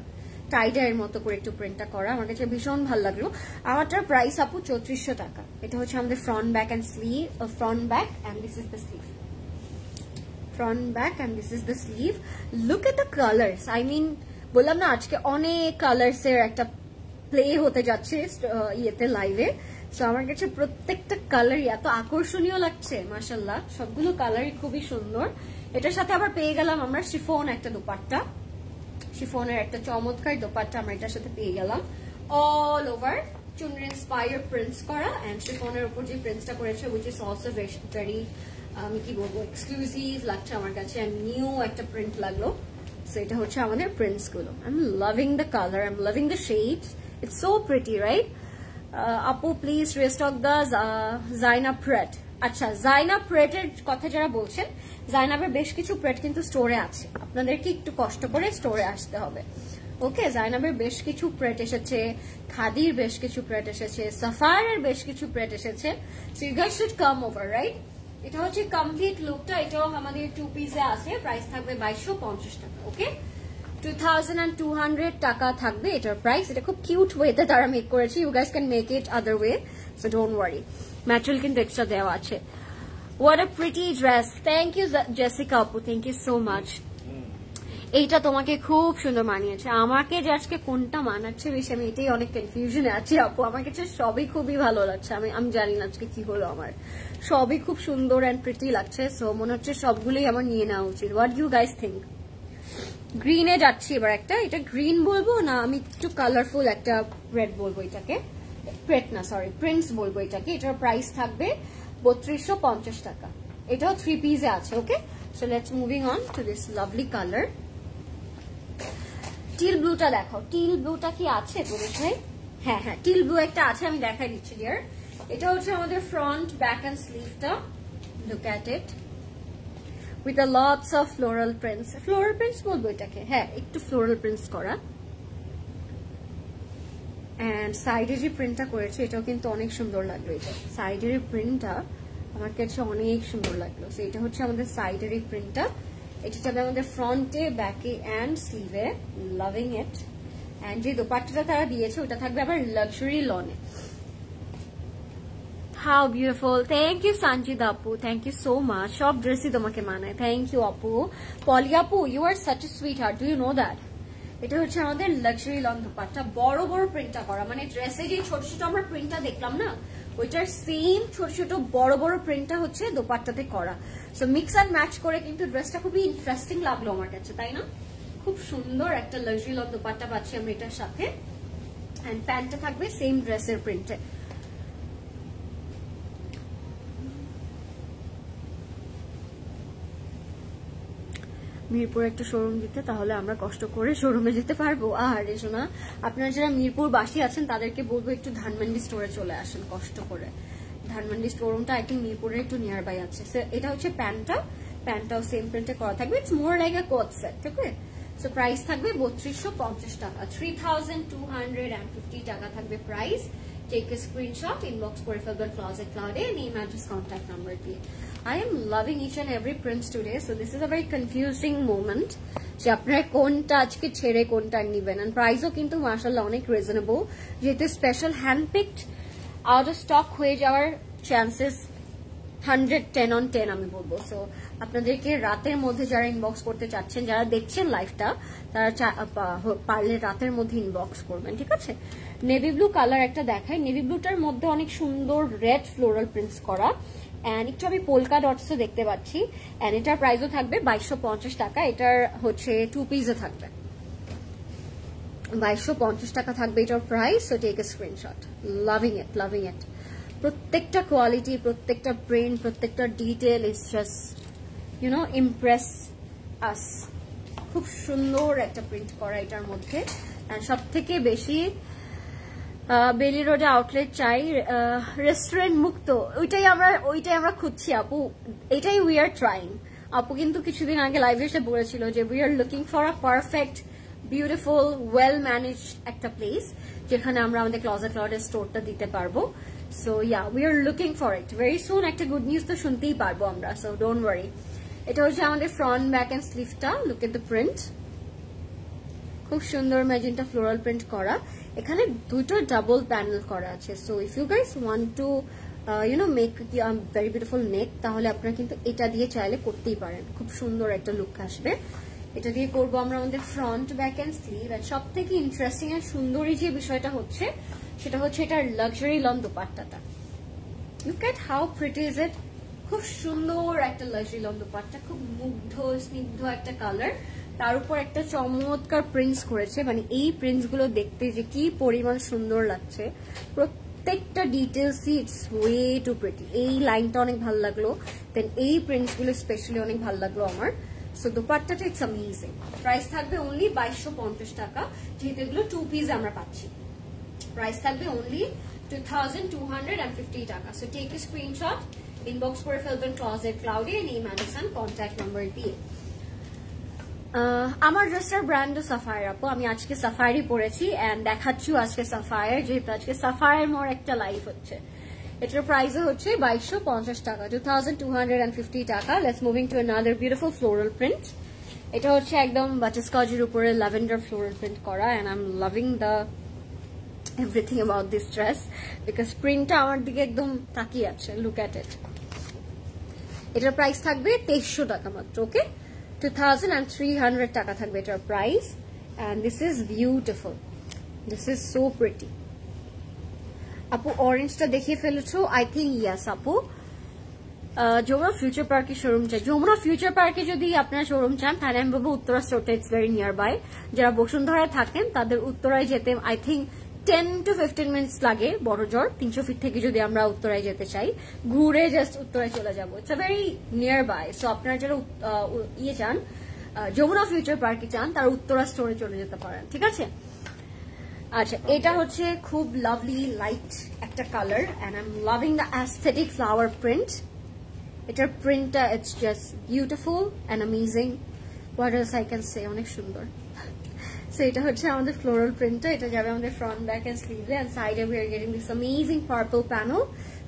এর মতো করে একটু প্রিন্টটা করা আমার কাছে ভীষণ ভালো লাগলো আমারটার প্রাইস আপু চৌত্রিশশো টাকা এটা হচ্ছে আমাদের front back and sleeve front back and this is the sleeve front back and this is the sleeve look at the colours I mean বললাম না আজকে অনেক কালার্স এর একটা প্লে হতে যাচ্ছে uh, ইয়েতে লাইভে সো আমার কাছে প্রত্যেকটা কালারই এত আকর্ষণীয় লাগছে মাসাল্লাহ সবগুলো কালারই খুবই সুন্দর এটার সাথে আবার পেয়ে গেলাম আমরা শিফোন একটা দুপাট্টা শিফোনের একটা চমৎকার দোপাট্টা আমরা এটার সাথে পেয়ে গেলাম অল ওভার চুনের ইন্সপায়ার প্রিন্টস করা এন্ড শিফোনের উপর যে প্রিন্টসটা করেছে উইচ ইজ অলসো ভেরি আমি কি বলবো এক্সক্লুসিভ লাগছে আমার কাছে অ্যান্ড নিউ একটা প্রিন্ট লাগলো সো এটা হচ্ছে আমাদের প্রিন্সগুলো I am loving the colour I am loving the shade it's so pretty right আপু প্লিজ অফ দ্য জাইনা প্রেট আচ্ছা জাইনা প্রেটের কথা যারা বলছেন জাইনাবের বেশ কিছু প্রেট কিন্তু স্টোরে আছে আপনাদেরকে একটু কষ্ট করে স্টোরে আসতে হবে ওকে জাইনাবের বেশ কিছু প্রেট এসেছে খাদির বেশ কিছু প্রেট এসেছে সাফারের বেশ কিছু প্রেট এসেছে শুড কাম ওভার রাইট এটা হচ্ছে কমপ্লিট লুকটা এটাও আমাদের টু পিসে আছে প্রাইস থাকবে বাইশশো পঞ্চাশ টাকা ওকে 2200 টাকা থাকবে এটার প্রাইস এটা খুব কিউট ওয়েতে তারা মেক করেছে you guys can make it other way so don't worry material কিন্তু এক্সট্রা দেওয়া আছে what a pretty dress thank you Jessica আপু থ্যাংক ইউ সো মাচ এইটা তোমাকে খুব সুন্দর মানিয়েছে আমাকে যে আজকে কোনটা মানাচ্ছে বেশি আমি এটাই অনেক কনফিউশনে আছি আপু আমার কাছে সবই খুবই ভালো লাগছে আমি আমি জানি না আজকে কি হলো আমার সবই খুব সুন্দর অ্যান্ড প্রিটি লাগছে সো মনে হচ্ছে সবগুলোই আমার নিয়ে নেওয়া উচিত হোয়াট ইউ গাইস থিঙ্ক গ্রিনে যাচ্ছি এবার একটা এটা গ্রিন বলবো না আমি একটু কালারফুল একটা রেড বলবো এটাকে প্রেট না সরি প্রিন্টস বলবো এটাকে এটার প্রাইস থাকবে বত্রিশশো পঞ্চাশ টাকা এটাও থ্রি পিসে আছে okay so let's moving on to this lovely colour teal ব্লুটা দেখাও টিল ব্লুটা কি আছে তোদের হ্যাঁ হ্যাঁ টিল ব্লু একটা আছে আমি দেখাই দিচ্ছি ডিয়ার এটা হচ্ছে আমাদের ফ্রন্ট ব্যাক অ্যান্ড স্লিভটা look at it with a lots of floral prints floral prints বলবো এটাকে হ্যাঁ একটু ফ্লোরাল প্রিন্টস করা অ্যান্ড সাইডে যে প্রিন্টটা করেছে এটাও কিন্তু অনেক সুন্দর লাগলো এটা সাইডের প্রিন্টটা আমার কাছে অনেক সুন্দর লাগলো সো এটা হচ্ছে আমাদের সাইডের এই প্রিন্টটা এটা যাবে আমাদের ফ্রন্টে ব্যাকে অ্যান্ড স্লিভে লাভিং ইট অ্যান্ড যে দোপাট্টাটা তারা দিয়েছে ওটা থাকবে আবার লাক্সারি লনে how beautiful thank you Sanjit আপু থ্যাংক ইউ সো মাচ সব ড্রেসই তোমাকে মানায় থ্যাংক ইউ আপু পলি আপু you are such a sweet heart do you know that এটা হচ্ছে আমাদের লাক্সারি লং দোপাট্টা বড় বড় প্রিন্টটা করা মানে ড্রেসে যে ছোট ছোট আমরা প্রিন্টটা দেখলাম না ওইটার সেম ছোট ছোট বড় বড় প্রিন্টটা হচ্ছে দোপাট্টাতে করা সো মিক্স অ্যান্ড ম্যাচ করে কিন্তু ড্রেসটা খুবই ইন্টারেস্টিং লাগলো আমার কাছে তাই না খুব সুন্দর একটা লাক্সারি লং দোপাট্টা পাচ্ছি আমি এটার সাথে অ্যান্ড প্যান্টটা থাকবে সেম ড্রেসের প্রিন্টে মিরপুর একটা শোরুম দিতে তাহলে আমরা কষ্ট করে শোরুমে যেতে পারবো আর রেশোনা আপনারা যারা মিরপুর বাসী আছেন তাদেরকে বলবো একটু ধানমান্ডি স্টোরে চলে আসেন কষ্ট করে ধানমান্ডি শোরুমটা একদম মিরপুরের একটু নিয়ার বাই আছে এটা হচ্ছে প্যান্টটা প্যান্টটাও সেম প্রিন্টে করা থাকবে it's more like a coat set ঠিক আছে সো প্রাইস থাকবে বত্রিশশো পঞ্চাশ টাকা three thousand two hundred and fifty টাকা থাকবে price take a screenshot inbox করে ফেলবেন ক্লাউজে ক্লাউডে নেম অ্যাড্রেস কন্ট্যাক্ট নাম্বার দিয়ে I am loving each and every prints today. So this is a very confusing moment. যে আপনারা কোনটা আজকে ছেড়ে কোনটা নিবেন অ্যান্ড প্রাইসও কিন্তু মার্শাল অনেক রিজনেবল যেহেতু special handpicked out of stock হয়ে যাওয়ার chances hundred ten on ten আমি বলবো সো আপনাদেরকে রাতের মধ্যে যারা ইনবক্স করতে চাচ্ছেন যারা দেখছেন লাইফটা তারা পারলে রাতের মধ্যে ইনবক্স করবেন ঠিক আছে নেভি ব্লু কালার একটা দেখায় নেভি ব্লুটার মধ্যে অনেক সুন্দর রেড ফ্লোরাল প্রিন্টস করা অ্যান্ড একটু আমি পোলকা ডটসও দেখতে পাচ্ছি অ্যান্ড এটার প্রাইসও থাকবে বাইশশো টাকা এটার হচ্ছে টু পিসও থাকবে বাইশশো টাকা থাকবে এটার price oh take a screenshot loving it loving it প্রত্যেকটা কোয়ালিটি প্রত্যেকটা ব্রেন প্রত্যেকটা detail is just you know impress us খুব সুন্দর একটা প্রিন্ট করা এটার মধ্যে সব থেকে বেশি বেলি রোডে আউটলেট চাই রেস্টুরেন্ট মুক্ত ওইটাই আমরা ওইটাই আমরা খুঁজছি আপু এটাই উই আর ট্রাইং আপু কিন্তু কিছুদিন আগে লাইভে এসে বলেছিল যে we are looking for a perfect beautiful well manage একটা প্লেস যেখানে আমরা আমাদের ক্লজেট লডের স্টোরটা দিতে পারবো so yeah we are looking for it very soon একটা গুড নিউজ তো শুনতেই পারবো আমরা সো ডোন্ট ওয়ারি এটা হচ্ছে আমাদের ফ্রন্ট ব্যাক অ্যান্ড স্লিভটা লুক এট দ্য প্রিন্ট খুব সুন্দর ম্যাজেন্টা ফ্লোরাল প্রিন্ট করা এখানে দুটো ডাবল প্যানেল করা আছে so if you guys want to you know make very beautiful neck তাহলে আপনারা কিন্তু এটা দিয়ে চাইলে করতেই পারেন খুব সুন্দর একটা লুক আসবে এটা দিয়ে করবো আমরা আমাদের ফ্রন্ট ব্যাক অ্যান্ড স্লিভ আর সব থেকে ইন্টারেস্টিং আর সুন্দরী যে বিষয়টা হচ্ছে সেটা হচ্ছে এটার লাক্সারি লন দোপাট্টাটা look at how pretty is it খুব সুন্দর একটা লাক্সারি লন দোপাট্টা খুব মুগ্ধ স্নিগ্ধ একটা কালার তার উপর একটা চমৎকার প্রিন্টস করেছে মানে এই প্রিন্টসগুলো দেখতে যে কি পরিমাণ সুন্দর লাগছে প্রত্যেকটা ডিটেলসই ইটস ওয়ে টু প্রিটি এই লাইনটা অনেক ভালো লাগলো দেন এই প্রিন্টসগুলো স্পেশালি অনেক ভালো লাগলো আমার সো দোপাট্টাটা ইটস অ্যামেজিং প্রাইস থাকবে অনলি বাইশশো পঞ্চাশ টাকা যেহেতু এগুলো টু পিস আমরা পাচ্ছি প্রাইস থাকবে only two thousand two hundred and fifty টাকা সো টেক স্ক্রিনশট ইনবক্স করে ফেলবেন ক্লজেট ক্লাউডে এই অ্যান্ড কন্ট্যাক্ট নাম্বার দিয়ে আমার ড্রেসটার ব্র্যান্ড সাফায়ার আপু আমি আজকে সাফায়ারই পরেছি অ্যান্ড দেখাচ্ছি আজকে সাফায়ার যেহেতু আজকে সাফায়ার মোর একটা লাইফ হচ্ছে এটার প্রাইস হচ্ছে বাইশশো পঞ্চাশ টাকা টু থাউজেন্ড টু ফিফটি টাকা let's moving to another beautiful floral print এটা হচ্ছে একদম বাটারস্কচের উপরে ল্যাভেন্ডার ফ্লোরাল প্রিন্ট করা and I am loving the everything about this dress because প্রিন্টটা আমার দিকে একদম তাকিয়ে আছে লুক অ্যাট ইট এটার প্রাইস থাকবে তেইশশো টাকা মাত্র ওকে 2300 টাকা থাকবে এটার price and this is beautiful this is so pretty আপু অরেঞ্জটা দেখিয়ে ফেলেছো আই থিঙ্ক ইয়াস আপু যমুনা ফিউচার পার্কে শোরুম চাই যমুনা ফিউচার পার্কে যদি আপনারা শোরুম চান তাহলে আমি বলবো উত্তরা স্টোরটা ইটস ভেরি নিয়ার বাই যারা বসুন্ধরায় থাকেন তাদের উত্তরায় যেতে I think ten to fifteen minutes লাগে বড় জ্বর তিনশো ফিট থেকে যদি আমরা উত্তরায় যেতে চাই ঘুরে জাস্ট উত্তরায় চলে যাবো it's a very near by so আপনারা যারা ইয়ে চান যমুনা ফিউচার পার্কে চান তারা উত্তরা স্টোরে চলে যেতে পারেন ঠিক আছে আচ্ছা এটা হচ্ছে খুব লাভলি লাইট একটা colour and I am loving the aesthetic flower print এটার প্রিন্টটা it's just beautiful and amazing what else I can say অনেক সুন্দর সো এটা হচ্ছে আমাদের ফ্লোরাল প্রিন্টটা এটা যাবে আমাদের ফ্রন্ট ব্যাক অ্যান্ড স্লিভে অ্যান্ড সাইডে we are getting this amazing purple panel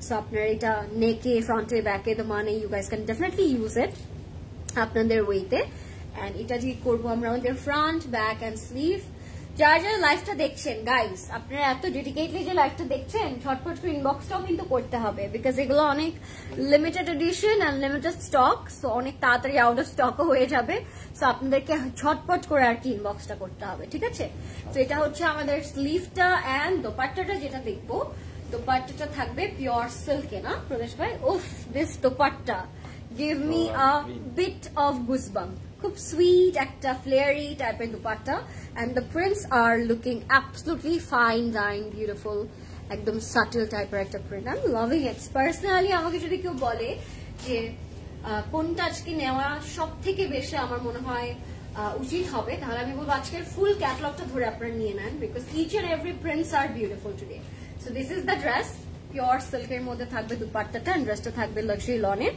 so আপনার এটা নেকে ফ্রন্টে ব্যাকে তো মানে you guys can definitely use it আপনাদের ওয়েতে অ্যান্ড এটা দিয়ে করবো আমরা আমাদের ফ্রন্ট ব্যাক অ্যান্ড স্লিভ যারা যারা লাইফটা দেখছেন গাইস আপনারা এত ডেডিকেটলি যে লাইফটা দেখছেন ছটফট করে ইনবক্সটাও কিন্তু করতে হবে বিকজ এগুলো অনেক limited edition and limited stock so অনেক তাড়াতাড়ি আউট অফ স্টকও হয়ে যাবে সো আপনাদেরকে ছটফট করে আর কি ইনবক্সটা করতে হবে ঠিক আছে তো এটা হচ্ছে আমাদের স্লিভটা অ্যান্ড দোপাট্টাটা যেটা দেখবো দোপাট্টাটা থাকবে পিওর সিল্কে না প্রদেশ ভাই of this dupatta give me a bit of goosebump খুব সুইট একটা ফ্লেয়ারি টাইপের dupatta and the prints are looking absolutely fine dine beautiful একদম সাটেল টাইপের একটা print I loving it's personally আমাকে যদি কেউ বলে যে কোনটা আজকে নেওয়া সব থেকে বেশি আমার মনে হয় উচিত হবে তাহলে আমি বলবো আজকের ফুল ক্যাটলগটা ধরে আপনারা নিয়ে নেন because each and every prints are beautiful today so this is the dress pure সিল্কের মধ্যে থাকবে দুপাট্টাটা অ্যান্ড ড্রেসটা থাকবে লক্সারি লনে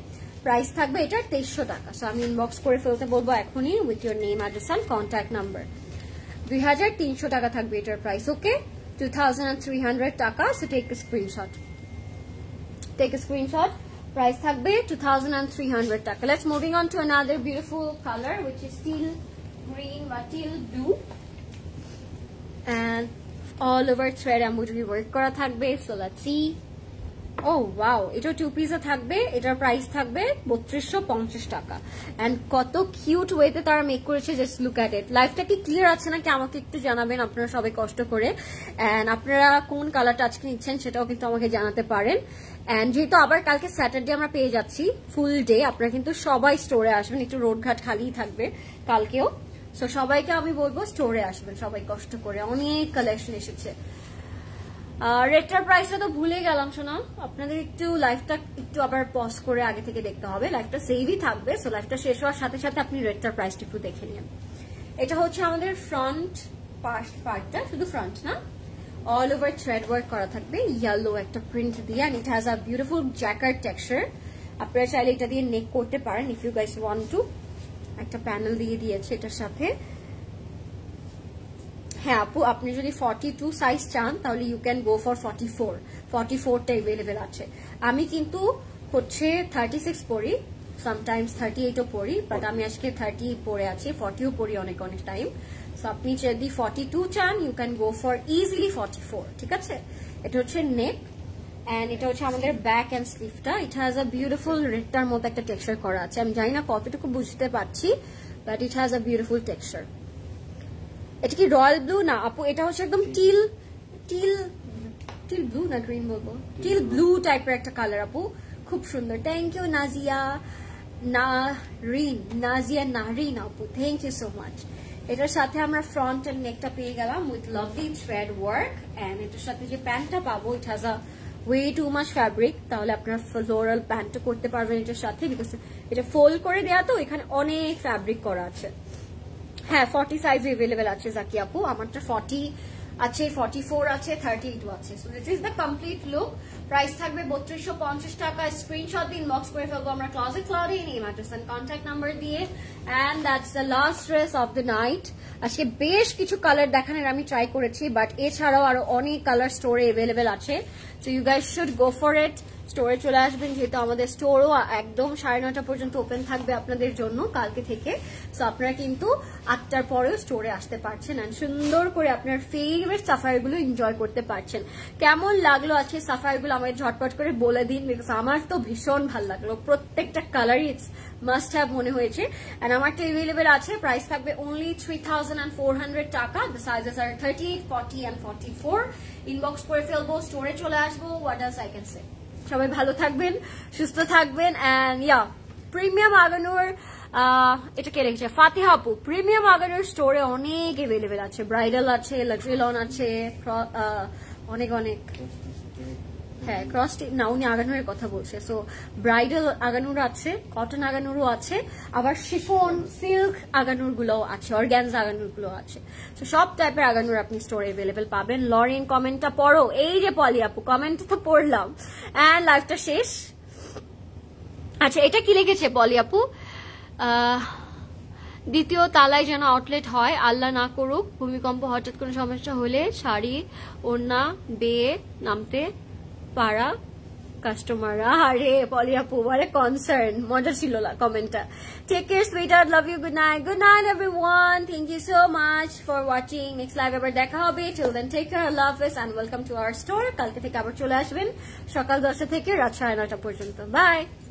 প্রাইস থাকবে এটার তেইশশো টাকা সো আমি ইনবক্স করে ফেলতে বলবো এখনই with your name address and contact number দুই টাকা থাকবে এটার প্রাইস ওকে টু টাকা so take screenshot take screenshot price থাকবে টু টাকা let's moving on to another beautiful colour which is still green বা teal blue and all over thread embroidery work করা থাকবে so let's see oh oh, wow এটা two পিসে থাকবে এটার price থাকবে বত্রিশশো পঞ্চাশ টাকা অ্যান্ড কত কিউট ওয়েতে তারা মেক করেছে জাস্ট লুক অ্যাট ইট লাইফটা কি ক্লিয়ার আছে নাকি আমাকে একটু জানাবেন আপনারা সবাই কষ্ট করে অ্যান্ড আপনারা কোন কালারটা আজকে নিচ্ছেন সেটাও কিন্তু আমাকে জানাতে পারেন অ্যান্ড যেহেতু আবার কালকে স্যাটারডে আমরা পেয়ে যাচ্ছি ফুল ডে আপনারা কিন্তু সবাই স্টোরে আসবেন একটু রোডঘাট খালিই থাকবে কালকেও সো সবাইকে আমি বলবো স্টোরে আসবেন সবাই কষ্ট করে অনেক কালেকশন এসেছে রেটটার প্রাইসটা তো ভুলে গেলাম শোনা আপনাদের একটু লাইফটা একটু আবার পজ করে আগে থেকে দেখতে হবে লাইফটা সেভই থাকবে সো লাইফটা শেষ হওয়ার সাথে সাথে আপনি রেটটার প্রাইসটা একটু দেখে নিন এটা হচ্ছে আমাদের ফ্রন্ট পাশ পার্টটা শুধু ফ্রন্ট না অল ওভার থ্রেড ওয়ার্ক করা থাকবে ইয়েলো একটা প্রিন্ট দিয়ে and it has a beautiful jacquard texture আপনারা চাইলে এটা দিয়ে নেক করতে পারেন if you guys want to একটা প্যানেল দিয়ে দিয়েছে এটার সাথে হ্যাঁ আপু আপনি যদি ফর্টি টু সাইজ চান তাহলে you can go for forty four forty ফোরটা এভেলেবেল আছে আমি কিন্তু হচ্ছে থার্টি সিক্স পড়ি সামটাইমস থার্টি এইটও পড়ি বাট আমি আজকে থার্টি পড়ে আছি ফর্টিও পড়ি অনেক অনেক টাইম সো আপনি যদি ফর্টি টু চান you can go for easily forty four ঠিক আছে এটা হচ্ছে নেক অ্যান্ড এটা হচ্ছে আমাদের ব্যাক অ্যান্ড স্লিভটা ইট হ্যাজ আ বিউটিফুল রেডটার মতো একটা টেক্সচার করা আছে আমি জানি না কতটুকু বুঝতে পারছি but it has a beautiful texture এটা কি রয়্যাল ব্লু না আপু এটা হচ্ছে একদম টিল টিল টিল ব্লু না গ্রিন বলবো টিল ব্লু টাইপের একটা কালার আপু খুব সুন্দর থ্যাংক ইউ নাজিয়া নারিন নাজিয়া নারিন আপু থ্যাংক ইউ সো মাচ এটার সাথে আমরা ফ্রন্ট এন্ড নেকটা পেয়ে গেলাম with lovely thread work and এটার সাথে যে প্যান্টটা পাবো it has a way to mass fabric তাহলে আপনার ফ্লোরাল প্যান্টটা করতে পারবেন এটার সাথে বিকজ এটা ফোল্ড করে দেওয়া তো এখানে অনেক ফ্যাব্রিক করা আছে হ্যাঁ ফর্টি সাইজ এভেলেবেল আছে জাকি আপু আমারটা ফর্টি আছে ফর্টি ফোর আছে থার্টি এইট আছে so is the complete look price থাকবে বত্রিশশো পঞ্চাশ টাকা স্ক্রিনশট দিন বক্স করে ফেলবো আমরা ক্লাসে ক্লাউডে নিয়ে ম্যাটারসন কন্ট্যাক্ট নাম্বার দিয়ে and that's the last dress of the night আজকে বেশ কিছু কালার দেখানোর আমি ট্রাই করেছি বাট এছাড়াও আরো অনেক কালার স্টোরে এভেলেবেল আছে so you guys should go for it স্টোরে চলে আসবেন যেহেতু আমাদের স্টোরও একদম সাড়ে নটা পর্যন্ত ওপেন থাকবে আপনাদের জন্য কালকে থেকে সো আপনারা কিন্তু আটটার পরেও স্টোরে আসতে পারছেন অ্যান্ড সুন্দর করে আপনার ফেভারিট সাফায়ারগুলো এনজয় করতে পারছেন কেমন লাগলো আজকে সাফায়ারগুলো আমাকে ঝটপট করে বলে দিন বিকজ আমার তো ভীষণ ভালো লাগলো প্রত্যেকটা কালারই ইটস মাস্ট হ্যাভ মনে হয়েছে অ্যান্ড আমার তো এভেলেবেল আছে প্রাইস থাকবে only three thousand and four hundred টাকা the sizes are thirty eight forty and forty four inbox করে ফেলবো স্টোরে চলে আসবো what else I can say সবাই ভালো থাকবেন সুস্থ থাকবেন অ্যান্ড ইয়া প্রিমিয়াম আগানোর এটা কে রেখেছে ফাতিহা আপু প্রিমিয়াম আগানোর স্টোরে অনেক এভেলেবেল আছে ব্রাইডাল আছে লাক্সারি লন আছে অনেক অনেক হ্যাঁ ক্রস না উনি আগানোর কথা বলছে সো ব্রাইডাল আগানোর আছে কটন আগানোরও আছে আবার শিফোন সিল্ক আগানোর গুলোও আছে অর্গ্যানজ আগানোর গুলো আছে সো সব টাইপের আগানোর আপনি স্টোরে অ্যাভেলেবেল পাবেন লরেন কমেন্টটা পড়ো এই যে পলি আপু কমেন্টটা তো পড়লাম অ্যান্ড লাইফটা শেষ আচ্ছা এটা কি লিখেছে পলি আপু দ্বিতীয় তালায় যেন আউটলেট হয় আল্লাহ না করুক ভূমিকম্প হঠাৎ কোনো সমস্যা হলে শাড়ি ওড়না বেয়ে নামতে পাড়া কাস্টমাররা আরে পলি আপু আরে কনসার্ন মজা ছিল কমেন্টটা take care sweeter love you good night good night everyone thank you so much for watching next live আবার দেখা হবে till then take care love is and welcome to our store কালকে থেকে আবার চলে আসবেন সকাল দশটা থেকে রাত সাড়ে নটা পর্যন্ত বাই